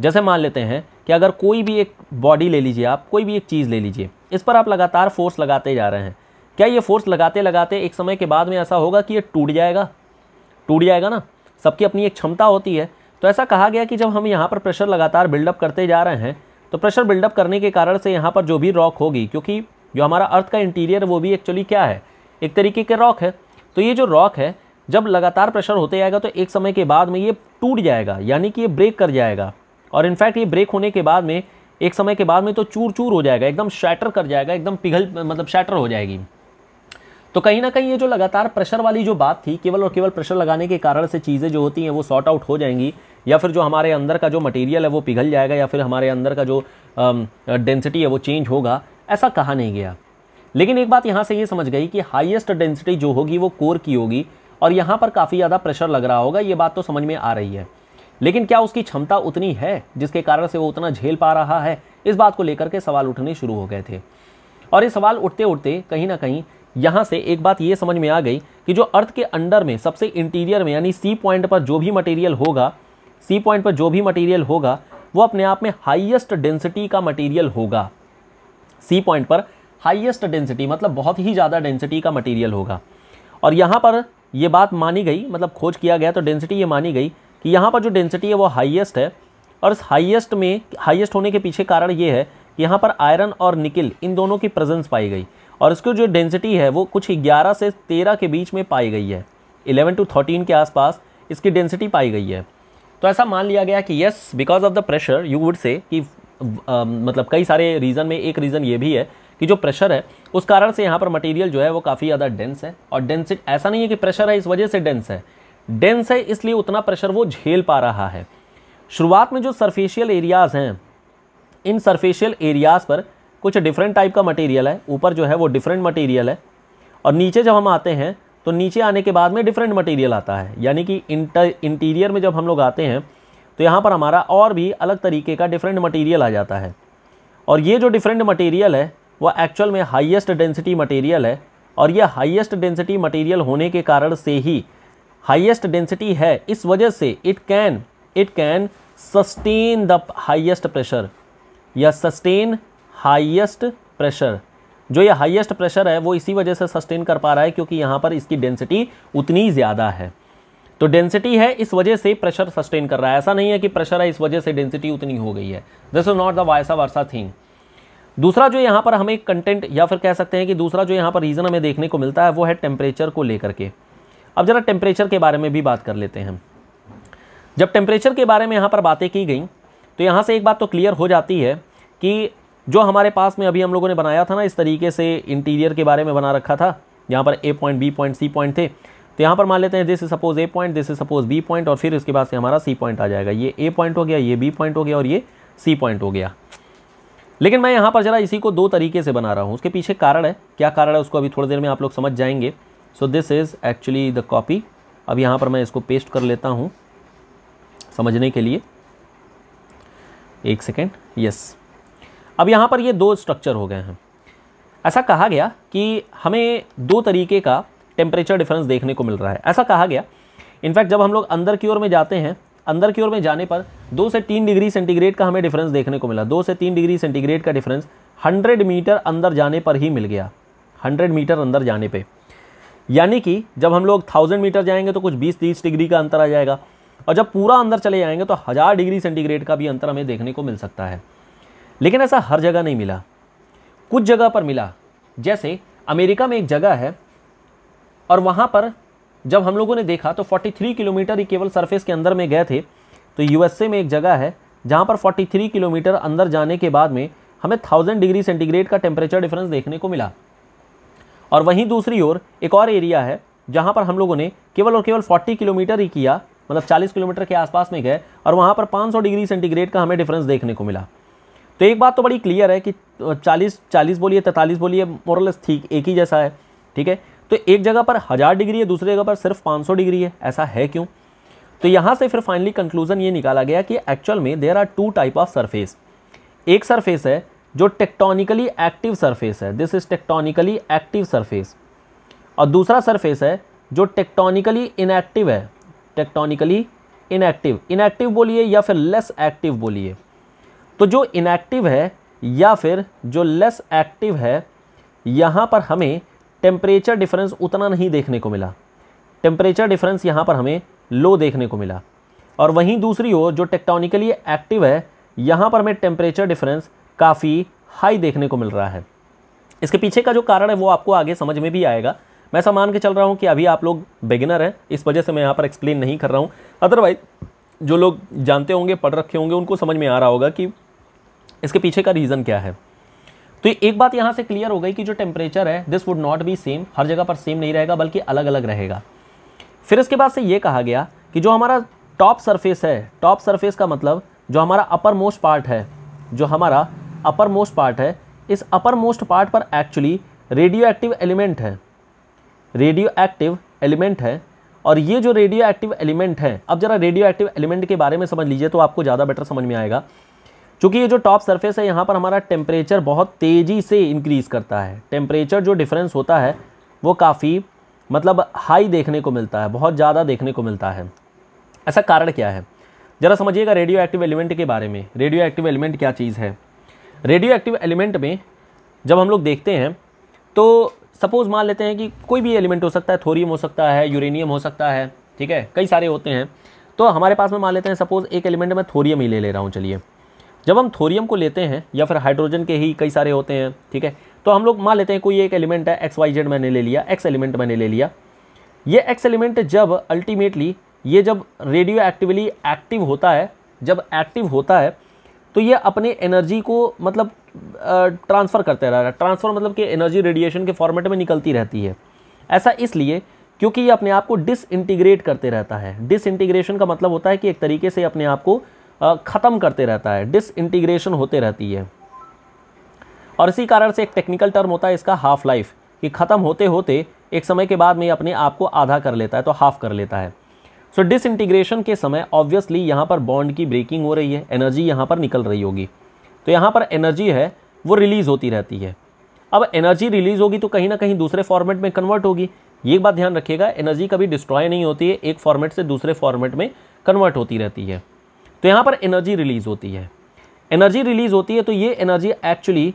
जैसे मान लेते हैं कि अगर कोई भी एक बॉडी ले लीजिए आप कोई भी एक चीज़ ले लीजिए इस पर आप लगातार फोर्स लगाते जा रहे हैं क्या ये फोर्स लगाते लगाते एक समय के बाद में ऐसा होगा कि ये टूट जाएगा टूट जाएगा ना सबकी अपनी एक क्षमता होती है तो ऐसा कहा गया कि जब हम यहाँ पर प्रेशर लगातार बिल्डअप करते जा रहे हैं तो प्रेशर बिल्डअप करने के कारण से यहाँ पर जो भी रॉक होगी क्योंकि जो हमारा अर्थ का इंटीरियर वो भी एक्चुअली क्या है एक तरीके के रॉक है तो ये जो रॉक है जब लगातार प्रेशर होते जाएगा तो एक समय के बाद में ये टूट जाएगा यानी कि ये ब्रेक कर जाएगा और इनफैक्ट ये ब्रेक होने के बाद में एक समय के बाद में तो चूर चूर हो जाएगा एकदम शैटर कर जाएगा एकदम पिघल मतलब शैटर हो जाएगी तो कहीं ना कहीं ये जो लगातार प्रेशर वाली जो बात थी केवल और केवल प्रेशर लगाने के कारण से चीज़ें जो होती हैं वो सॉर्ट आउट हो जाएंगी या फिर जो हमारे अंदर का जो मटेरियल है वो पिघल जाएगा या फिर हमारे अंदर का जो डेंसिटी है वो चेंज होगा ऐसा कहा नहीं गया लेकिन एक बात यहाँ से ये समझ गई कि हाइएस्ट डेंसिटी जो होगी वो कोर की होगी और यहाँ पर काफ़ी ज़्यादा प्रेशर लग रहा होगा ये बात तो समझ में आ रही है लेकिन क्या उसकी क्षमता उतनी है जिसके कारण से वो उतना झेल पा रहा है इस बात को लेकर के सवाल उठने शुरू हो गए थे और ये सवाल उठते उठते कहीं ना कहीं यहाँ से एक बात ये समझ में आ गई कि जो अर्थ के अंडर में सबसे इंटीरियर में यानी सी पॉइंट पर जो भी मटेरियल होगा सी पॉइंट पर जो भी मटेरियल होगा वो अपने आप में हाइएस्ट डेंसिटी का मटेरियल होगा सी पॉइंट पर हाइएस्ट डेंसिटी मतलब बहुत ही ज़्यादा डेंसिटी का मटेरियल होगा और यहाँ पर ये बात मानी गई मतलब खोज किया गया तो डेंसिटी ये मानी गई कि यहाँ पर जो डेंसिटी है वो हाईएस्ट है और इस हाईएस्ट में हाईएस्ट होने के पीछे कारण ये है कि यहाँ पर आयरन और निकिल इन दोनों की प्रेजेंस पाई गई और इसकी जो डेंसिटी है वो कुछ ग्यारह से तेरह के बीच में पाई गई है इलेवन टू थर्टीन के आसपास इसकी डेंसिटी पाई गई है तो ऐसा मान लिया गया कि yes because of the pressure you would say कि आ, मतलब कई सारे रीज़न में एक रीज़न ये भी है कि जो प्रेशर है उस कारण से यहाँ पर मटेरियल जो है वो काफ़ी ज़्यादा डेंस है और डेंसिट ऐसा नहीं है कि प्रेशर है इस वजह से डेंस है डेंस है इसलिए उतना प्रेशर वो झेल पा रहा है शुरुआत में जो सरफेशियल एरियाज़ हैं इन सरफेशियल एरियाज़ पर कुछ डिफरेंट टाइप का मटेरियल है ऊपर जो है वो डिफरेंट मटेरियल है और नीचे जब हम आते हैं तो नीचे आने के बाद में डिफरेंट मटेरियल आता है यानी कि इंटीरियर में जब हम लोग आते हैं तो यहाँ पर हमारा और भी अलग तरीके का डिफरेंट मटेरियल आ जाता है और ये जो डिफरेंट मटेरियल है वह एक्चुअल में हाईएस्ट डेंसिटी मटेरियल है और यह हाईएस्ट डेंसिटी मटेरियल होने के कारण से ही हाइएस्ट डेंसिटी है इस वजह से it can it can sustain the highest pressure या सस्टेन हाइएस्ट प्रेशर जो ये हाइएस्ट प्रेशर है वो इसी वजह से सस्टेन कर पा रहा है क्योंकि यहाँ पर इसकी डेंसिटी उतनी ज़्यादा है तो डेंसिटी है इस वजह से प्रेशर सस्टेन कर रहा है ऐसा नहीं है कि प्रेशर है इस वजह से डेंसिटी उतनी हो गई है this is not the vice versa thing दूसरा जो यहाँ पर हमें कंटेंट या फिर कह सकते हैं कि दूसरा जो यहाँ पर रीज़न हमें देखने को मिलता है वो है टेम्परेचर को लेकर के अब ज़रा टेम्परेचर के बारे में भी बात कर लेते हैं जब टेम्परेचर के बारे में यहाँ पर बातें की गई तो यहाँ से एक बात तो क्लियर हो जाती है कि जो हमारे पास में अभी हम लोगों ने बनाया था ना इस तरीके से इंटीरियर के बारे में बना रखा था यहाँ पर A point B point C point थे तो यहाँ पर मान लेते हैं this is suppose A point this is suppose B point और फिर उसके बाद से हमारा सी पॉइंट आ जाएगा ये ए पॉइंट हो गया ये बी पॉइंट हो गया और ये सी पॉइंट हो गया लेकिन मैं यहाँ पर ज़रा इसी को दो तरीके से बना रहा हूँ उसके पीछे कारण है क्या कारण है उसको अभी थोड़ी देर में आप लोग समझ जाएंगे so this is actually the copy अब यहाँ पर मैं इसको पेस्ट कर लेता हूँ समझने के लिए एक सेकेंड यस अब यहाँ पर ये दो स्ट्रक्चर हो गए हैं ऐसा कहा गया कि हमें दो तरीके का टेम्परेचर डिफरेंस देखने को मिल रहा है ऐसा कहा गया इनफैक्ट जब हम लोग अंदर की ओर में जाते हैं अंदर की ओर में जाने पर दो से तीन डिग्री सेंटीग्रेड का हमें डिफरेंस देखने को मिला दो से तीन डिग्री सेंटीग्रेड का डिफरेंस हंड्रेड मीटर अंदर जाने पर ही मिल गया हंड्रेड मीटर अंदर जाने पर यानी कि जब हम लोग थाउजेंड मीटर जाएंगे तो कुछ बीस तीस डिग्री का अंतर आ जाएगा और जब पूरा अंदर चले जाएंगे तो हज़ार डिग्री सेंटीग्रेड का भी अंतर हमें देखने को मिल सकता है लेकिन ऐसा हर जगह नहीं मिला कुछ जगह पर मिला जैसे अमेरिका में एक जगह है और वहाँ पर जब हम लोगों ने देखा तो 43 किलोमीटर ही केवल सरफेस के अंदर में गए थे तो यूएसए में एक जगह है जहाँ पर 43 किलोमीटर अंदर जाने के बाद में हमें थाउजेंड डिग्री सेंटीग्रेड का टेम्परेचर डिफरेंस देखने को मिला और वहीं दूसरी ओर एक और एरिया है जहाँ पर हम लोगों ने केवल और केवल 40 किलोमीटर ही किया मतलब 40 किलोमीटर के आसपास में गए और वहाँ पर 500 डिग्री सेंटीग्रेड का हमें डिफरेंस देखने को मिला तो एक बात तो बड़ी क्लियर है कि 40 40 बोलिए तैतालीस बोलिए मोरलेस ठीक एक ही जैसा है ठीक है तो एक जगह पर हज़ार डिग्री है दूसरी जगह पर सिर्फ 500 डिग्री है ऐसा है क्यों तो यहाँ से फिर फाइनली कंक्लूजन ये निकाला गया कि एक्चुअल में there are two type of surface एक सरफेस है जो टेक्टोनिकली एक्टिव सरफेस है this is tectonically active surface और दूसरा सरफेस है जो टेक्टोनिकली इनएक्टिव है टेक्टोनिकली इनएक्टिव इनएक्टिव बोलिए या फिर लेस एक्टिव बोलिए तो जो इनएक्टिव है या फिर जो लेस एक्टिव है यहाँ पर हमें टेम्परेचर डिफरेंस उतना नहीं देखने को मिला टेम्परेचर डिफरेंस यहाँ पर हमें लो देखने को मिला और वहीं दूसरी ओर जो टेक्टोनिकली एक्टिव है यहाँ पर हमें टेम्परेचर डिफरेंस काफ़ी हाई देखने को मिल रहा है इसके पीछे का जो कारण है वो आपको आगे समझ में भी आएगा मैं ऐसा मान के चल रहा हूँ कि अभी आप लोग बिगिनर हैं इस वजह से मैं यहाँ पर एक्सप्लेन नहीं कर रहा हूँ अदरवाइज जो लोग जानते होंगे पढ़ रखे होंगे उनको समझ में आ रहा होगा कि इसके पीछे का रीज़न क्या है तो एक बात यहाँ से क्लियर हो गई कि जो टेम्परेचर है this would not be same हर जगह पर सेम नहीं रहेगा बल्कि अलग अलग रहेगा फिर इसके बाद से ये कहा गया कि जो हमारा टॉप सरफेस है टॉप सरफेस का मतलब जो हमारा अपर मोस्ट पार्ट है जो हमारा अपर मोस्ट पार्ट है इस अपर मोस्ट पार्ट पर एक्चुअली रेडियो एक्टिव एलिमेंट है रेडियो एक्टिव एलिमेंट है और ये जो रेडियो एक्टिव एलिमेंट है अब जरा रेडियो एक्टिव एलिमेंट के बारे में समझ लीजिए तो आपको ज़्यादा बेटर समझ में आएगा चूँकि ये जो टॉप सरफेस है यहाँ पर हमारा टेम्परेचर बहुत तेज़ी से इंक्रीज़ करता है टेम्परेचर जो डिफरेंस होता है वो काफ़ी मतलब हाई देखने को मिलता है बहुत ज़्यादा देखने को मिलता है ऐसा कारण क्या है ज़रा समझिएगा रेडियो एक्टिव एलिमेंट के बारे में रेडियो एक्टिव एलिमेंट क्या चीज़ है रेडियो एक्टिव एलिमेंट में जब हम लोग देखते हैं तो सपोज़ मान लेते हैं कि कोई भी एलिमेंट हो सकता है थोरियम हो सकता है यूरेनियम हो सकता है ठीक है कई सारे होते हैं तो हमारे पास में मान लेते हैं सपोज़ एक एलिमेंट में थोरियम ही ले ले रहा हूँ चलिए जब हम थोरियम को लेते हैं या फिर हाइड्रोजन के ही कई सारे होते हैं ठीक है तो हम लोग मान लेते हैं कोई एक एलिमेंट है एक्स वाई जेड मैंने ले लिया एक्स एलिमेंट मैंने ले लिया ये एक्स एलिमेंट जब अल्टीमेटली ये जब रेडियो एक्टिवली एक्टिव होता है जब एक्टिव होता है तो ये अपने एनर्जी को मतलब ट्रांसफ़र करते रह रहा है ट्रांसफ़र मतलब कि एनर्जी रेडिएशन के फॉर्मेट में निकलती रहती है ऐसा इसलिए क्योंकि ये अपने आप को डिसइंटीग्रेट करते रहता है डिसइंटीग्रेशन का मतलब होता है कि एक तरीके से अपने आप को ख़त्म करते रहता है डिसइंटीग्रेशन होते रहती है और इसी कारण से एक टेक्निकल टर्म होता है इसका हाफ लाइफ कि ख़त्म होते होते एक समय के बाद में अपने आप को आधा कर लेता है तो हाफ कर लेता है सो so, डिसइंटीग्रेशन के समय ऑब्वियसली यहाँ पर बॉन्ड की ब्रेकिंग हो रही है एनर्जी यहाँ पर निकल रही होगी तो यहाँ पर एनर्जी है वो रिलीज़ होती रहती है अब एनर्जी रिलीज़ होगी तो कहीं ना कहीं दूसरे फॉर्मेट में कन्वर्ट होगी ये बात ध्यान रखिएगा एनर्जी कभी डिस्ट्रॉय नहीं होती है एक फॉर्मेट से दूसरे फॉर्मेट में कन्वर्ट होती रहती है तो यहाँ पर एनर्जी रिलीज़ होती है एनर्जी रिलीज़ होती है तो ये एनर्जी एक्चुअली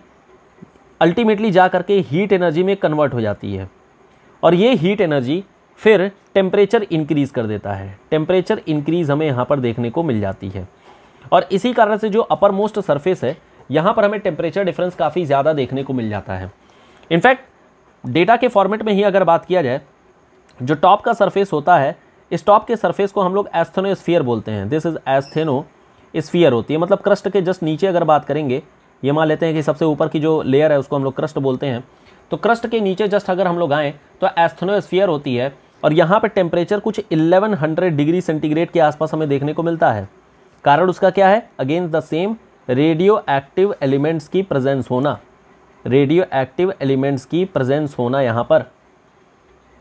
अल्टीमेटली जा करके हीट एनर्जी में कन्वर्ट हो जाती है और ये हीट एनर्जी फिर टेम्परेचर इंक्रीज़ कर देता है टेम्परेचर इंक्रीज़ हमें यहाँ पर देखने को मिल जाती है और इसी कारण से जो अपर मोस्ट सरफेस है यहाँ पर हमें टेम्परेचर डिफरेंस काफ़ी ज़्यादा देखने को मिल जाता है इनफैक्ट डेटा के फॉर्मेट में ही अगर बात किया जाए जो टॉप का सरफेस होता है इस टॉप के सरफेस को हम लोग एस्थेनोस्फीयर बोलते हैं दिस इज़ एस्थेनो स्फीयर होती है मतलब क्रस्ट के जस्ट नीचे अगर बात करेंगे ये मान लेते हैं कि सबसे ऊपर की जो लेयर है उसको हम लोग क्रस्ट बोलते हैं तो क्रस्ट के नीचे जस्ट अगर हम लोग आएँ तो एस्थनोस्फियर होती है और यहाँ पर टेम्परेचर कुछ 1100 डिग्री सेंटीग्रेड के आसपास हमें देखने को मिलता है कारण उसका क्या है against the same radio active elements की प्रेजेंस होना रेडियो एक्टिव एलिमेंट्स की प्रेजेंस होना यहाँ पर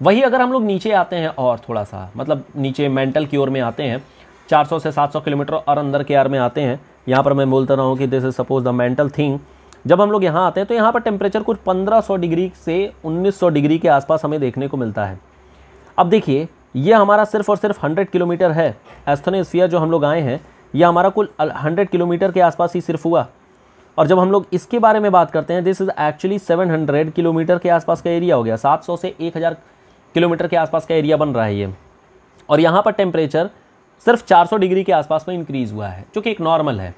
वही अगर हम लोग नीचे आते हैं और थोड़ा सा मतलब नीचे मेंटल की ओर में आते हैं 400 से 700 किलोमीटर और अंदर के आर में आते हैं यहाँ पर मैं बोलता रहा हूँ कि this is suppose the mantle thing जब हम लोग यहाँ आते हैं तो यहाँ पर टेम्परेचर कुछ 1500 डिग्री से 1900 डिग्री के आसपास हमें देखने को मिलता है अब देखिए ये हमारा सिर्फ और सिर्फ 100 किलोमीटर है एस्थोनेस्फियर जो हम लोग आए हैं यह हमारा कुल 100 किलोमीटर के आसपास ही सिर्फ हुआ और जब हम लोग इसके बारे में बात करते हैं दिस इज़ एक्चुअली 700 किलोमीटर के आसपास का एरिया हो गया 700 से 1000 किलोमीटर के आसपास का एरिया बन रहा है ये और यहाँ पर टेम्परेचर सिर्फ 400 डिग्री के आसपास में इंक्रीज़ हुआ है जो कि एक नॉर्मल है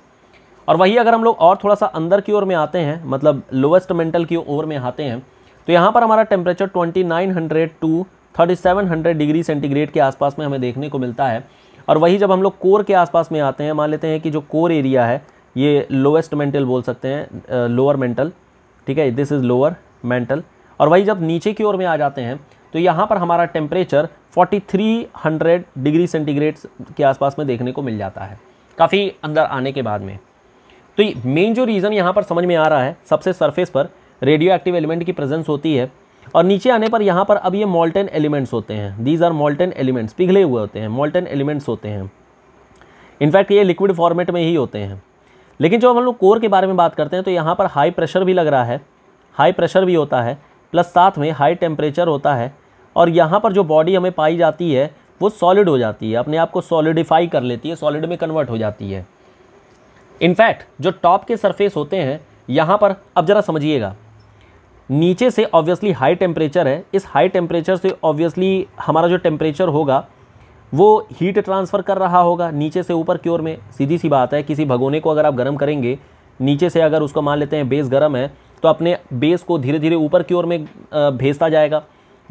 और वही अगर हम लोग और थोड़ा सा अंदर की ओर में आते हैं मतलब लोवेस्ट मेंटल की ओर में आते हैं तो यहाँ पर हमारा टेम्परेचर 2900 टू 3700 डिग्री सेंटीग्रेड के आसपास में हमें देखने को मिलता है और वही जब हम लोग कोर के आसपास में आते हैं मान लेते हैं कि जो कोर एरिया है ये लोवेस्ट मेंटल बोल सकते हैं लोअर मेंटल ठीक है दिस इज़ लोअर मेंटल और वही जब नीचे की ओर में आ जाते हैं तो यहाँ पर हमारा टेम्परेचर 4300 डिग्री सेंटीग्रेड के आसपास में देखने को मिल जाता है काफ़ी अंदर आने के बाद में तो मेन जो रीज़न यहाँ पर समझ में आ रहा है सबसे सरफेस पर रेडियो एक्टिव एलिमेंट की प्रेजेंस होती है और नीचे आने पर यहाँ पर अब ये मॉल्टन एलिमेंट्स होते हैं दीज आर मॉल्टन एलिमेंट्स पिघले हुए होते हैं मॉल्टन एलिमेंट्स होते हैं इनफैक्ट ये लिक्विड फॉर्मेट में ही होते हैं लेकिन जब हम लोग कोर के बारे में बात करते हैं तो यहाँ पर हाई प्रेशर भी लग रहा है हाई प्रेशर भी होता है प्लस साथ में हाई टेम्परेचर होता है और यहाँ पर जो बॉडी हमें पाई जाती है वो सॉलिड हो जाती है अपने आप को सॉलिडिफाई कर लेती है सॉलिड में कन्वर्ट हो जाती है इनफैक्ट जो टॉप के सरफेस होते हैं यहाँ पर अब ज़रा समझिएगा नीचे से ऑब्वियसली हाई टेम्परेचर है इस हाई टेम्परेचर से ऑब्वियसली हमारा जो टेम्परेचर होगा वो हीट ट्रांसफ़र कर रहा होगा नीचे से ऊपर की ओर में सीधी सी बात है किसी भगोने को अगर आप गर्म करेंगे नीचे से अगर उसको मान लेते हैं बेस गर्म है तो अपने बेस को धीरे धीरे ऊपर की ओर में भेजता जाएगा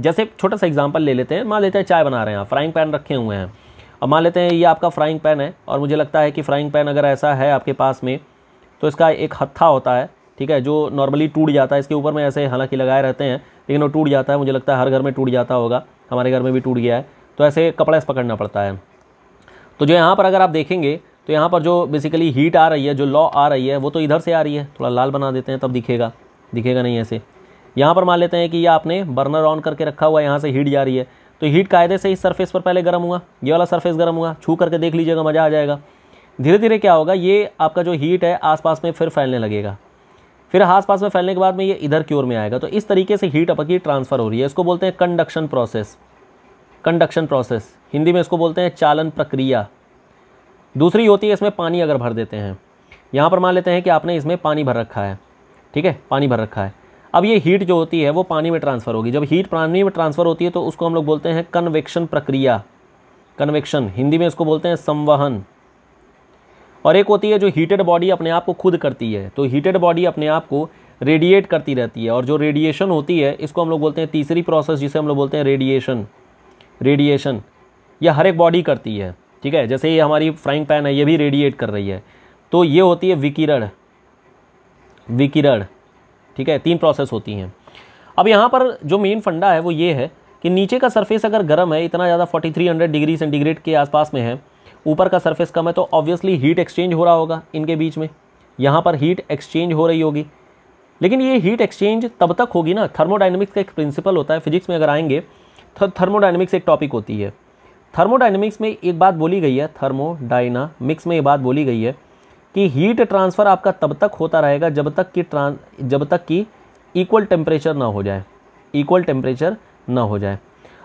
जैसे छोटा सा एग्जाम्पल ले लेते हैं मान लेते हैं चाय बना रहे हैं फ्राइंग पैन रखे हुए हैं अब मान लेते हैं ये आपका फ्राइंग पैन है और मुझे लगता है कि फ्राइंग पैन अगर ऐसा है आपके पास में तो इसका एक हत्था होता है ठीक है जो नॉर्मली टूट जाता है इसके ऊपर में ऐसे हालांकि लगाए रहते हैं लेकिन वो टूट जाता है मुझे लगता है हर घर में टूट जाता होगा हमारे घर में भी टूट गया है तो ऐसे कपड़े से पकड़ना पड़ता है तो जो यहाँ पर अगर आप देखेंगे तो यहाँ पर जो बेसिकली हीट आ रही है जो लॉ आ रही है वो तो इधर से आ रही है थोड़ा लाल बना देते हैं तब दिखेगा दिखेगा नहीं ऐसे यहाँ पर मान लेते हैं कि ये आपने बर्नर ऑन करके रखा हुआ है यहाँ से हीट जा रही है तो हीट कायदे से इस सरफेस पर पहले गर्म हुआ ये वाला सरफेस गर्म हुआ छू करके देख लीजिएगा मज़ा आ जाएगा धीरे धीरे क्या होगा ये आपका जो हीट है आसपास में फिर फैलने लगेगा फिर आसपास में फैलने के बाद में ये इधर की ओर में आएगा तो इस तरीके से हीट अपकी ट्रांसफ़र हो रही है इसको बोलते हैं conduction process conduction process Hindi में इसको बोलते हैं चालन प्रक्रिया दूसरी होती है इसमें पानी अगर भर देते हैं यहाँ पर मान लेते हैं कि आपने इसमें पानी भर रखा है ठीक है पानी भर रखा है अब ये हीट जो होती है वो पानी में ट्रांसफ़र होगी जब हीट पानी में ट्रांसफ़र होती है तो उसको हम लोग बोलते हैं कन्वेक्शन प्रक्रिया कन्वेक्शन हिंदी में इसको बोलते हैं संवहन और एक होती है जो हीटेड बॉडी अपने आप को खुद करती है तो हीटेड बॉडी अपने आप को रेडिएट करती रहती है और जो रेडिएशन होती है इसको हम लोग बोलते हैं तीसरी प्रोसेस जिसे हम लोग बोलते हैं रेडिएशन रेडिएशन यह हर एक बॉडी करती है ठीक है जैसे ये हमारी फ्राइंग पैन है ये भी रेडिएट कर रही है तो ये होती है विकिरण विकिरण ठीक है तीन प्रोसेस होती हैं अब यहाँ पर जो मेन फंडा है वो ये है कि नीचे का सरफेस अगर गर्म है इतना ज़्यादा 4300 डिग्री सेंटीग्रेड के आसपास में है ऊपर का सरफेस कम है तो ऑब्वियसली हीट एक्सचेंज हो रहा होगा इनके बीच में यहाँ पर हीट एक्सचेंज हो रही होगी लेकिन ये हीट एक्सचेंज तब तक होगी ना थर्मोडाइनमिक्स का एक प्रिंसिपल होता है फिजिक्स में अगर आएंगे तो थर्मोडाइनमिक्स एक टॉपिक होती है थर्मोडाइनमिक्स में एक बात बोली गई है थर्मोडाइनामिक्स में ये बात बोली गई है कि हीट ट्रांसफ़र आपका तब तक होता रहेगा जब तक कि ट्रांस जब तक कि इक्वल टेम्परेचर ना हो जाए इक्वल टेम्परेचर ना हो जाए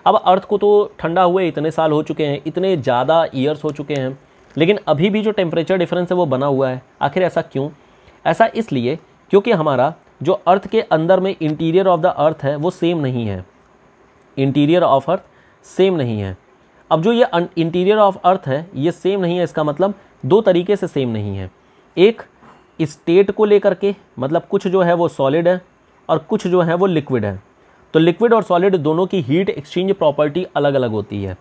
अब अर्थ को तो ठंडा हुए इतने साल हो चुके हैं इतने ज़्यादा ईयर्स हो चुके हैं लेकिन अभी भी जो टेम्परेचर डिफरेंस है वो बना हुआ है आखिर ऐसा क्यों ऐसा इसलिए क्योंकि हमारा जो अर्थ के अंदर में इंटीरियर ऑफ द अर्थ है वो सेम नहीं है इंटीरियर ऑफ अर्थ सेम नहीं है अब जो ये इंटीरियर ऑफ अर्थ है ये सेम नहीं है इसका मतलब दो तरीके से सेम नहीं है एक स्टेट को लेकर के मतलब कुछ जो है वो सॉलिड है और कुछ जो है वो लिक्विड है तो लिक्विड और सॉलिड दोनों की हीट एक्सचेंज प्रॉपर्टी अलग अलग होती है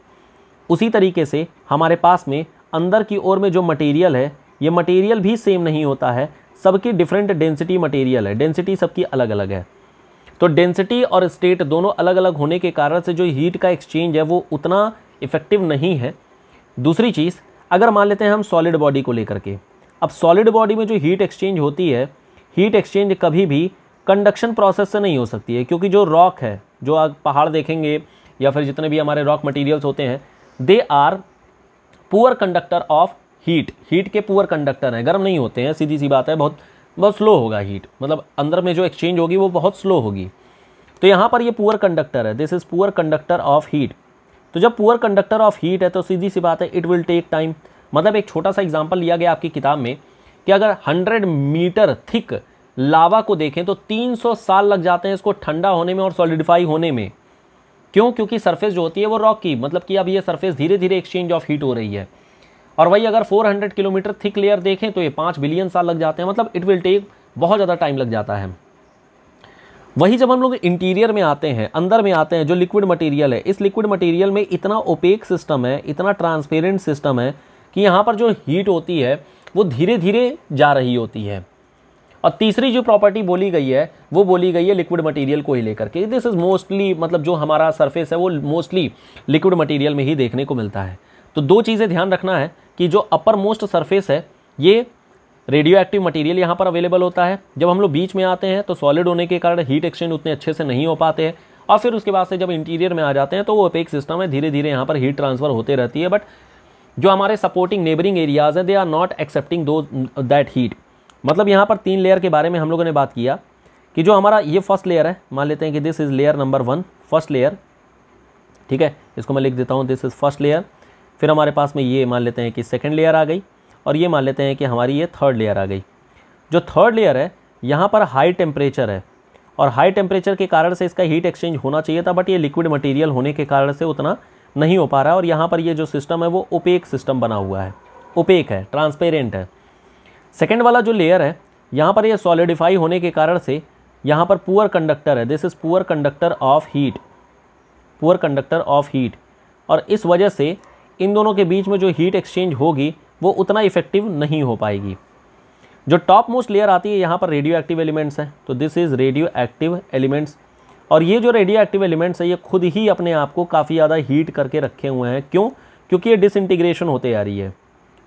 उसी तरीके से हमारे पास में अंदर की ओर में जो मटेरियल है ये मटेरियल भी सेम नहीं होता है सबकी डिफरेंट डेंसिटी मटेरियल है डेंसिटी सबकी अलग अलग है तो डेंसिटी और स्टेट दोनों अलग अलग होने के कारण से जो हीट का एक्सचेंज है वो उतना इफ़ेक्टिव नहीं है दूसरी चीज़ अगर मान लेते हैं हम सॉलिड बॉडी को लेकर के अब सॉलिड बॉडी में जो हीट एक्सचेंज होती है हीट एक्सचेंज कभी भी कंडक्शन प्रोसेस से नहीं हो सकती है क्योंकि जो रॉक है जो आप पहाड़ देखेंगे या फिर जितने भी हमारे रॉक मटेरियल्स होते हैं they are poor conductor of heat heat के पुअर कंडक्टर हैं गर्म नहीं होते हैं सीधी सी बात है बहुत बहुत स्लो होगा हीट मतलब अंदर में जो एक्सचेंज होगी वो बहुत स्लो होगी तो यहाँ पर ये पुअर कंडक्टर है this is poor conductor of heat तो जब पुअर कंडक्टर ऑफ हीट है तो सीधी सी बात है इट विल टेक टाइम मतलब एक छोटा सा एग्जाम्पल लिया गया आपकी किताब में कि अगर हंड्रेड मीटर थिक लावा को देखें तो 300 साल लग जाते हैं इसको ठंडा होने में और सॉलिडिफाई होने में क्यों क्योंकि सरफेस जो होती है वो रॉक की मतलब कि अब ये सरफेस धीरे धीरे एक्सचेंज ऑफ हीट हो रही है और वही अगर 400 किलोमीटर थिक लेयर देखें तो ये पाँच बिलियन साल लग जाते हैं मतलब इट विल टेक बहुत ज़्यादा टाइम लग जाता है वही जब हम लोग इंटीरियर में आते हैं अंदर में आते हैं जो लिक्विड मटेरियल है इस लिक्विड मटेरियल में इतना ओपेक सिस्टम है इतना ट्रांसपेरेंट सिस्टम है कि यहाँ पर जो हीट होती है वो धीरे धीरे जा रही होती है और तीसरी जो प्रॉपर्टी बोली गई है वो बोली गई है लिक्विड मटेरियल को ही लेकर के दिस इज़ मोस्टली मतलब जो हमारा सरफेस है वो मोस्टली लिक्विड मटेरियल में ही देखने को मिलता है तो दो चीज़ें ध्यान रखना है कि जो अपर मोस्ट सरफेस है ये रेडियो एक्टिव मटेरियल यहाँ पर अवेलेबल होता है जब हम लोग बीच में आते हैं तो सॉलिड होने के कारण हीट एक्सचेंज उतने अच्छे से नहीं हो पाते हैं और फिर उसके बाद से जब इंटीरियर में आ जाते हैं तो वो अपेक सिस्टम है धीरे धीरे यहाँ पर हीट ट्रांसफर होते रहती है बट जो हमारे सपोर्टिंग नेबरिंग एरियाज़ हैं they are not accepting though that heat मतलब यहाँ पर तीन लेयर के बारे में हम लोगों ने बात किया कि जो हमारा ये फर्स्ट लेयर है मान लेते हैं कि this is layer number one first layer ठीक है इसको मैं लिख देता हूँ दिस इज़ फर्स्ट लेयर फिर हमारे पास में ये मान लेते हैं कि सेकेंड लेयर आ गई और ये मान लेते हैं कि हमारी ये थर्ड लेयर आ गई जो थर्ड लेयर है यहाँ पर हाई टेम्परेचर है और हाई टेम्परेचर के कारण से इसका हीट एक्सचेंज होना चाहिए था बट ये लिक्विड मटेरियल होने के कारण से उतना नहीं हो पा रहा है और यहाँ पर ये जो सिस्टम है वो ओपेक सिस्टम बना हुआ है ओपेक है ट्रांसपेरेंट है सेकेंड वाला जो लेयर है यहाँ पर यह सॉलिडिफाई होने के कारण से यहाँ पर पुअर कंडक्टर है this is poor conductor of heat poor conductor of heat और इस वजह से इन दोनों के बीच में जो हीट एक्सचेंज होगी वो उतना इफेक्टिव नहीं हो पाएगी जो टॉप मोस्ट लेयर आती है यहाँ पर रेडियो एक्टिव एलिमेंट्स हैं तो this is radio active elements और ये जो रेडियो एक्टिव एलिमेंट्स है ये खुद ही अपने आप को काफ़ी ज़्यादा हीट करके रखे हुए हैं क्यों क्योंकि ये डिसइंटीग्रेशन होते आ रही है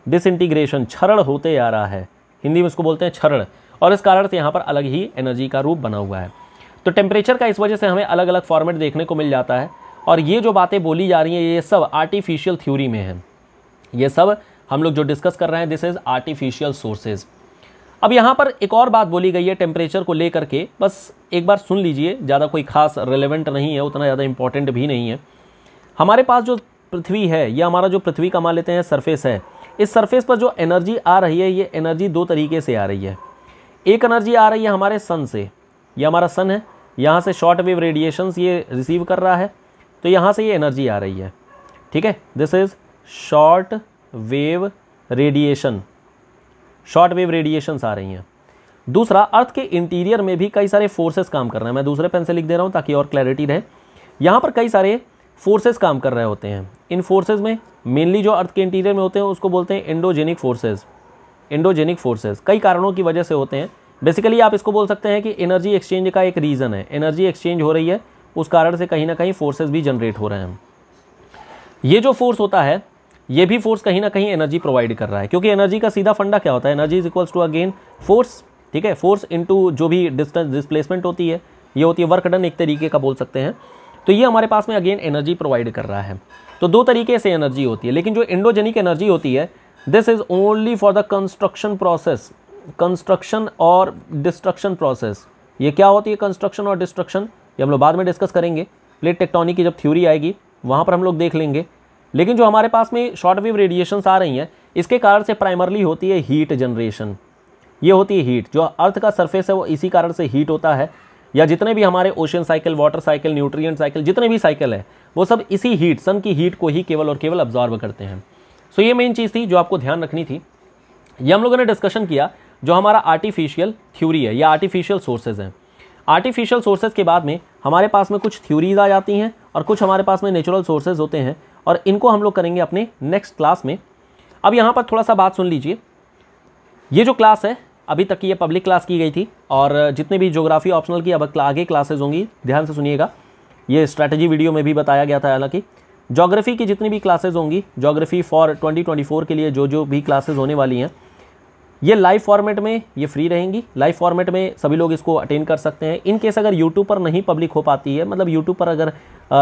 डिसइंटीग्रेशन छरड़ होते आ रहा है हिंदी में इसको बोलते हैं छरड़ और इस कारण से यहाँ पर अलग ही एनर्जी का रूप बना हुआ है तो टेम्परेचर का इस वजह से हमें अलग अलग फॉर्मेट देखने को मिल जाता है और ये जो बातें बोली जा रही हैं ये सब आर्टिफिशियल थ्योरी में है ये सब हम लोग जो डिस्कस कर रहे हैं दिस इज़ आर्टिफिशियल सोर्सेज़ अब यहाँ पर एक और बात बोली गई है टेम्परेचर को लेकर के बस एक बार सुन लीजिए ज़्यादा कोई खास रेलेवेंट नहीं है उतना ज़्यादा इम्पॉर्टेंट भी नहीं है हमारे पास जो पृथ्वी है या हमारा जो पृथ्वी का मान लेते हैं सरफेस है इस सरफेस पर जो एनर्जी आ रही है ये एनर्जी दो तरीके से आ रही है एक एनर्जी आ रही है हमारे सन से ये हमारा सन है यहाँ से शॉर्ट वेव रेडिएशंस ये रिसीव कर रहा है तो यहाँ से ये एनर्जी आ रही है ठीक है this is short wave radiation short wave radiations आ रही हैं दूसरा अर्थ के इंटीरियर में भी कई सारे फोर्सेस काम कर रहे हैं मैं दूसरे पेन से लिख दे रहा हूँ ताकि और क्लैरिटी रहे यहाँ पर कई सारे फोर्सेस काम कर रहे होते हैं इन फोर्सेस में मेनली जो अर्थ के इंटीरियर में होते हैं उसको बोलते हैं इंडोजेनिक फोर्सेस इंडोजेनिक फोर्सेस कई कारणों की वजह से होते हैं बेसिकली आप इसको बोल सकते हैं कि एनर्जी एक्सचेंज का एक रीज़न है एनर्जी एक्सचेंज हो रही है उस कारण से कहीं ना कहीं फोर्सेज भी जनरेट हो रहे हैं ये जो फोर्स होता है ये भी फोर्स कहीं ना कहीं एनर्जी प्रोवाइड कर रहा है क्योंकि एनर्जी का सीधा फंडा क्या होता है energy is equals to again force ठीक है फोर्स इनटू जो भी डिस्टेंस डिस्प्लेसमेंट होती है ये होती है वर्क डन एक तरीके का बोल सकते हैं तो ये हमारे पास में अगेन एनर्जी प्रोवाइड कर रहा है तो दो तरीके से एनर्जी होती है लेकिन जो इंडोजेनिक एनर्जी होती है this is only for the construction process construction और डिस्ट्रक्शन प्रोसेस ये क्या होती है कंस्ट्रक्शन और डिस्ट्रक्शन ये हम लोग बाद में डिस्कस करेंगे प्लेट टेक्टोनिक की जब थ्योरी आएगी वहाँ पर हम लोग देख लेंगे लेकिन जो हमारे पास में शॉर्ट वेव रेडिएशंस आ रही हैं इसके कारण से प्राइमरली होती है हीट जनरेशन ये होती है हीट जो अर्थ का सरफेस है वो इसी कारण से हीट होता है या जितने भी हमारे ocean cycle water cycle nutrient cycle जितने भी साइकिल है वो सब इसी हीट सन की हीट को ही केवल और केवल ऑब्जॉर्व करते हैं सो so ये मेन चीज़ थी जो आपको ध्यान रखनी थी ये हम लोगों ने डिस्कशन किया जो हमारा आर्टिफिशियल थ्योरी है या आर्टिफिशियल सोर्सेज हैं आर्टिफिशियल सोर्सेज के बाद में हमारे पास में कुछ थ्योरीज आ जाती हैं और कुछ हमारे पास में नेचुरल सोर्सेज होते हैं और इनको हम लोग करेंगे अपने नेक्स्ट क्लास में अब यहाँ पर थोड़ा सा बात सुन लीजिए ये जो क्लास है अभी तक की ये पब्लिक क्लास की गई थी और जितने भी ज्योग्राफी ऑप्शनल की अब आगे क्लासेज होंगी ध्यान से सुनिएगा ये स्ट्रैटेजी वीडियो में भी बताया गया था हालांकि जोग्राफी की जितनी भी क्लासेज होंगी जोग्राफी फॉर 2024 के लिए जो जो भी क्लासेज होने वाली हैं ये लाइव फॉर्मेट में ये फ्री रहेंगी लाइव फॉर्मेट में सभी लोग इसको अटेंड कर सकते हैं इन केस अगर यूट्यूब पर नहीं पब्लिक हो पाती है मतलब यूट्यूब पर अगर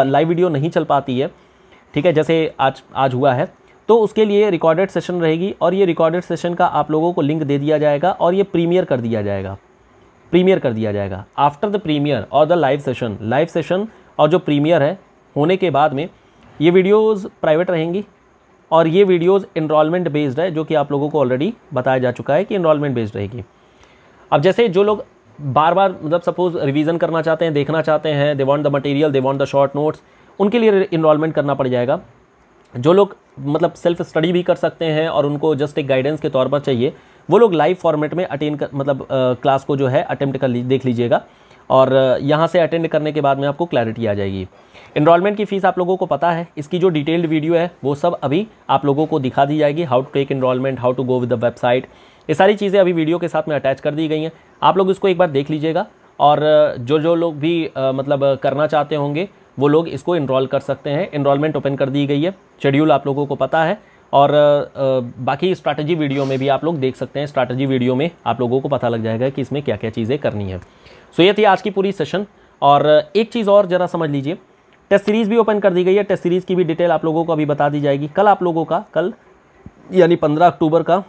लाइव वीडियो नहीं चल पाती है ठीक है जैसे आज आज हुआ है तो उसके लिए रिकॉर्डेड सेशन रहेगी और ये रिकॉर्डेड सेशन का आप लोगों को लिंक दे दिया जाएगा और ये प्रीमियर कर दिया जाएगा प्रीमियर कर दिया जाएगा आफ्टर द प्रीमियर और the live session live session और जो प्रीमियर है होने के बाद में ये वीडियोज़ प्राइवेट रहेंगी और ये वीडियोज़ इनरोलमेंट बेस्ड है जो कि आप लोगों को ऑलरेडी बताया जा चुका है कि इनरोलमेंट बेस्ड रहेगी अब जैसे जो लोग बार बार मतलब सपोज रिवीजन करना चाहते हैं देखना चाहते हैं they want the material they want the short notes उनके लिए इनरोलमेंट करना पड़ जाएगा जो लोग मतलब सेल्फ स्टडी भी कर सकते हैं और उनको जस्ट एक गाइडेंस के तौर पर चाहिए वो लोग लाइव फॉर्मेट में अटेंड कर मतलब क्लास को जो है अटेम्प्ट कर देख लीजिएगा और यहाँ से अटेंड करने के बाद में आपको क्लैरिटी आ जाएगी इनरोलमेंट की फ़ीस आप लोगों को पता है इसकी जो डिटेल्ड वीडियो है वो सब अभी आप लोगों को दिखा दी जाएगी how to take enrolment how to go with the website ये सारी चीज़ें अभी वीडियो के साथ में अटैच कर दी गई हैं आप लोग इसको एक बार देख लीजिएगा और जो जो लोग भी आ, मतलब करना चाहते होंगे वो लोग इसको इनरोल कर सकते हैं इनरोलमेंट ओपन कर दी गई है शेड्यूल आप लोगों को पता है और बाकी स्ट्रैटेजी वीडियो में भी आप लोग देख सकते हैं स्ट्रैटेजी वीडियो में आप लोगों को पता लग जाएगा कि इसमें क्या क्या चीज़ें करनी है सो ये थी आज की पूरी सेशन और एक चीज़ और ज़रा समझ लीजिए टेस्ट सीरीज़ भी ओपन कर दी गई है टेस्ट सीरीज़ की भी डिटेल आप लोगों को अभी बता दी जाएगी कल आप लोगों का कल यानी पंद्रह अक्टूबर का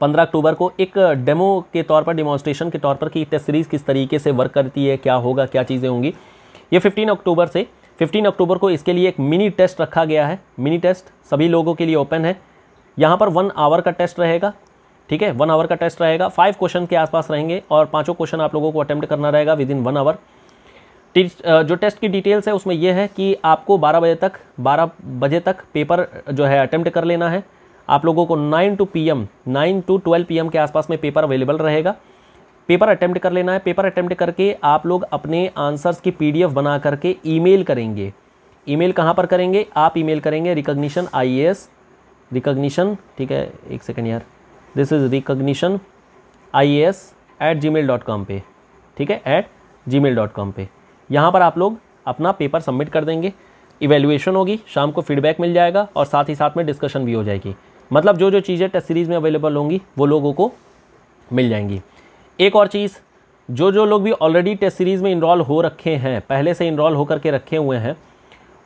पंद्रह अक्टूबर को एक डेमो के तौर पर डिमॉन्स्ट्रेशन के तौर पर कि टेस्ट सीरीज़ किस तरीके से वर्क करती है क्या होगा क्या चीज़ें होंगी ये 15 अक्टूबर से 15 अक्टूबर को इसके लिए एक मिनी टेस्ट रखा गया है मिनी टेस्ट सभी लोगों के लिए ओपन है यहाँ पर वन आवर का टेस्ट रहेगा ठीक है वन आवर का टेस्ट रहेगा फाइव क्वेश्चन के आसपास रहेंगे और पाँचों क्वेश्चन आप लोगों को अटैम्प्ट करना रहेगा विद इन वन आवर जो टेस्ट की डिटेल्स है उसमें यह है कि आपको 12 बजे तक 12 बजे तक पेपर जो है अटैम्प्ट कर लेना है आप लोगों को 9 टू पीएम 9 टू 12 पीएम के आसपास में पेपर अवेलेबल रहेगा पेपर अटैम्प्ट कर लेना है पेपर अटैम्प्ट करके आप लोग अपने आंसर्स की पीडीएफ बना करके ईमेल करेंगे ईमेल कहाँ पर करेंगे आप ईमेल करेंगे रिकग्निशन एस रिकग्निशन ठीक है एक सेकेंड यार this is recognition I A S at Gmail dot com पर ठीक है at Gmail dot com पर यहाँ पर आप लोग अपना पेपर सबमिट कर देंगे इवेल्यूएशन होगी शाम को फीडबैक मिल जाएगा और साथ ही साथ में डिस्कशन भी हो जाएगी मतलब जो जो चीज़ें टेस्ट सीरीज़ में अवेलेबल होंगी वो लोगों को मिल जाएंगी एक और चीज़ जो जो लोग भी ऑलरेडी टेस्ट सीरीज़ में इनरॉल हो रखे हैं पहले से इनरॉल होकर के रखे हुए हैं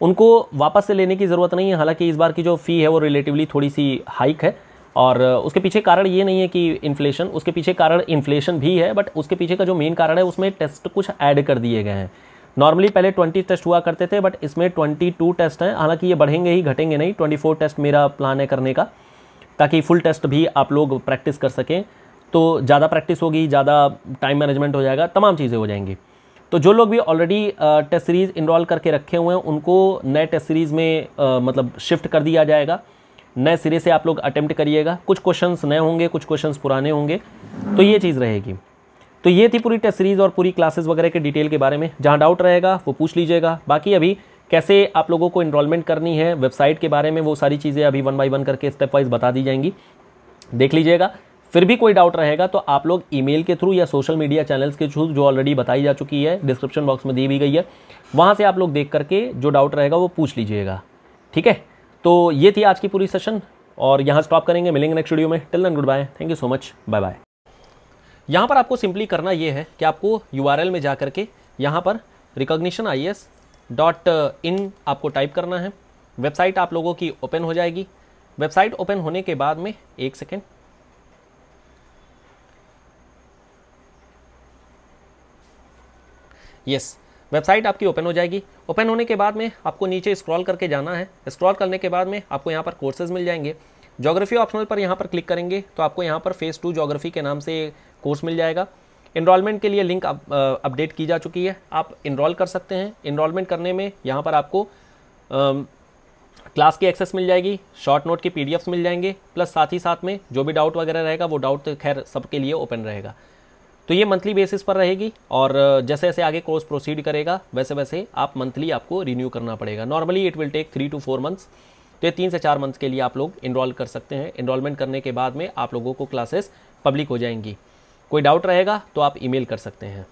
उनको वापस से लेने की ज़रूरत नहीं है हालांकि इस बार की जो फ़ी है वो रिलेटिवली थोड़ी सी हाइक है और उसके पीछे कारण ये नहीं है कि इन्फ्लेशन उसके पीछे कारण इन्फ्लेशन भी है बट उसके पीछे का जो मेन कारण है उसमें टेस्ट कुछ ऐड कर दिए गए हैं नॉर्मली पहले 20 टेस्ट हुआ करते थे बट इसमें 22 टेस्ट हैं हालांकि ये बढ़ेंगे ही घटेंगे नहीं 24 टेस्ट मेरा प्लान है करने का ताकि फुल टेस्ट भी आप लोग प्रैक्टिस कर सकें तो ज़्यादा प्रैक्टिस होगी ज़्यादा टाइम मैनेजमेंट हो जाएगा तमाम चीज़ें हो जाएंगी तो जो लोग भी ऑलरेडी टेस्ट सीरीज़ इनरोल करके रखे हुए हैं उनको नए टेस्ट सीरीज़ में आ, मतलब शिफ्ट कर दिया जाएगा नए सिरे से आप लोग अटैम्प्ट करिएगा कुछ क्वेश्चंस नए होंगे कुछ क्वेश्चंस पुराने होंगे तो ये चीज़ रहेगी तो ये थी पूरी टेस्ट सीरीज़ और पूरी क्लासेस वगैरह के डिटेल के बारे में जहाँ डाउट रहेगा वो पूछ लीजिएगा बाकी अभी कैसे आप लोगों को इनरोलमेंट करनी है वेबसाइट के बारे में वो सारी चीज़ें अभी वन बाई वन करके स्टेप वाइज बता दी जाएंगी देख लीजिएगा फिर भी कोई डाउट रहेगा तो आप लोग ईमेल के थ्रू या सोशल मीडिया चैनल्स के थ्रू जो ऑलरेडी बताई जा चुकी है डिस्क्रिप्शन बॉक्स में दी भी गई है वहाँ से आप लोग देख करके जो डाउट रहेगा वो पूछ लीजिएगा ठीक है तो ये थी आज की पूरी सेशन और यहाँ स्टॉप करेंगे मिलेंगे नेक्स्ट वीडियो में till then good bye thank you so much bye bye यहाँ पर आपको सिंपली करना ये है कि आपको यू में जा करके यहाँ पर रिकॉग्निशन आई डॉट इन आपको टाइप करना है वेबसाइट आप लोगों की ओपन हो जाएगी वेबसाइट ओपन होने के बाद में एक सेकेंड यस वेबसाइट आपकी ओपन हो जाएगी ओपन होने के बाद में आपको नीचे स्क्रॉल करके जाना है स्क्रॉल करने के बाद में आपको यहाँ पर कोर्सेज मिल जाएंगे जोग्राफी ऑप्शनल पर यहाँ पर क्लिक करेंगे तो आपको यहाँ पर फेज़ टू जोग्राफी के नाम से कोर्स मिल जाएगा इनरोलमेंट के लिए लिंक अपडेट uh, की जा चुकी है आप इनरोल कर सकते हैं इनरोलमेंट करने में यहाँ पर आपको क्लास um, की एक्सेस मिल जाएगी शॉर्ट नोट के पीडीएफ्स मिल जाएंगे प्लस साथ ही साथ में जो भी डाउट वगैरह रहेगा वो डाउट खैर सबके लिए ओपन रहेगा तो ये मंथली बेसिस पर रहेगी और जैसे जैसे आगे कोर्स प्रोसीड करेगा वैसे वैसे आप मंथली आपको रिन्यू करना पड़ेगा normally it will take three two four months तो ये तीन से चार मंथ्स के लिए आप लोग इनरोल कर सकते हैं इनरोलमेंट करने के बाद में आप लोगों को क्लासेस पब्लिक हो जाएंगी कोई डाउट रहेगा तो आप ईमेल कर सकते हैं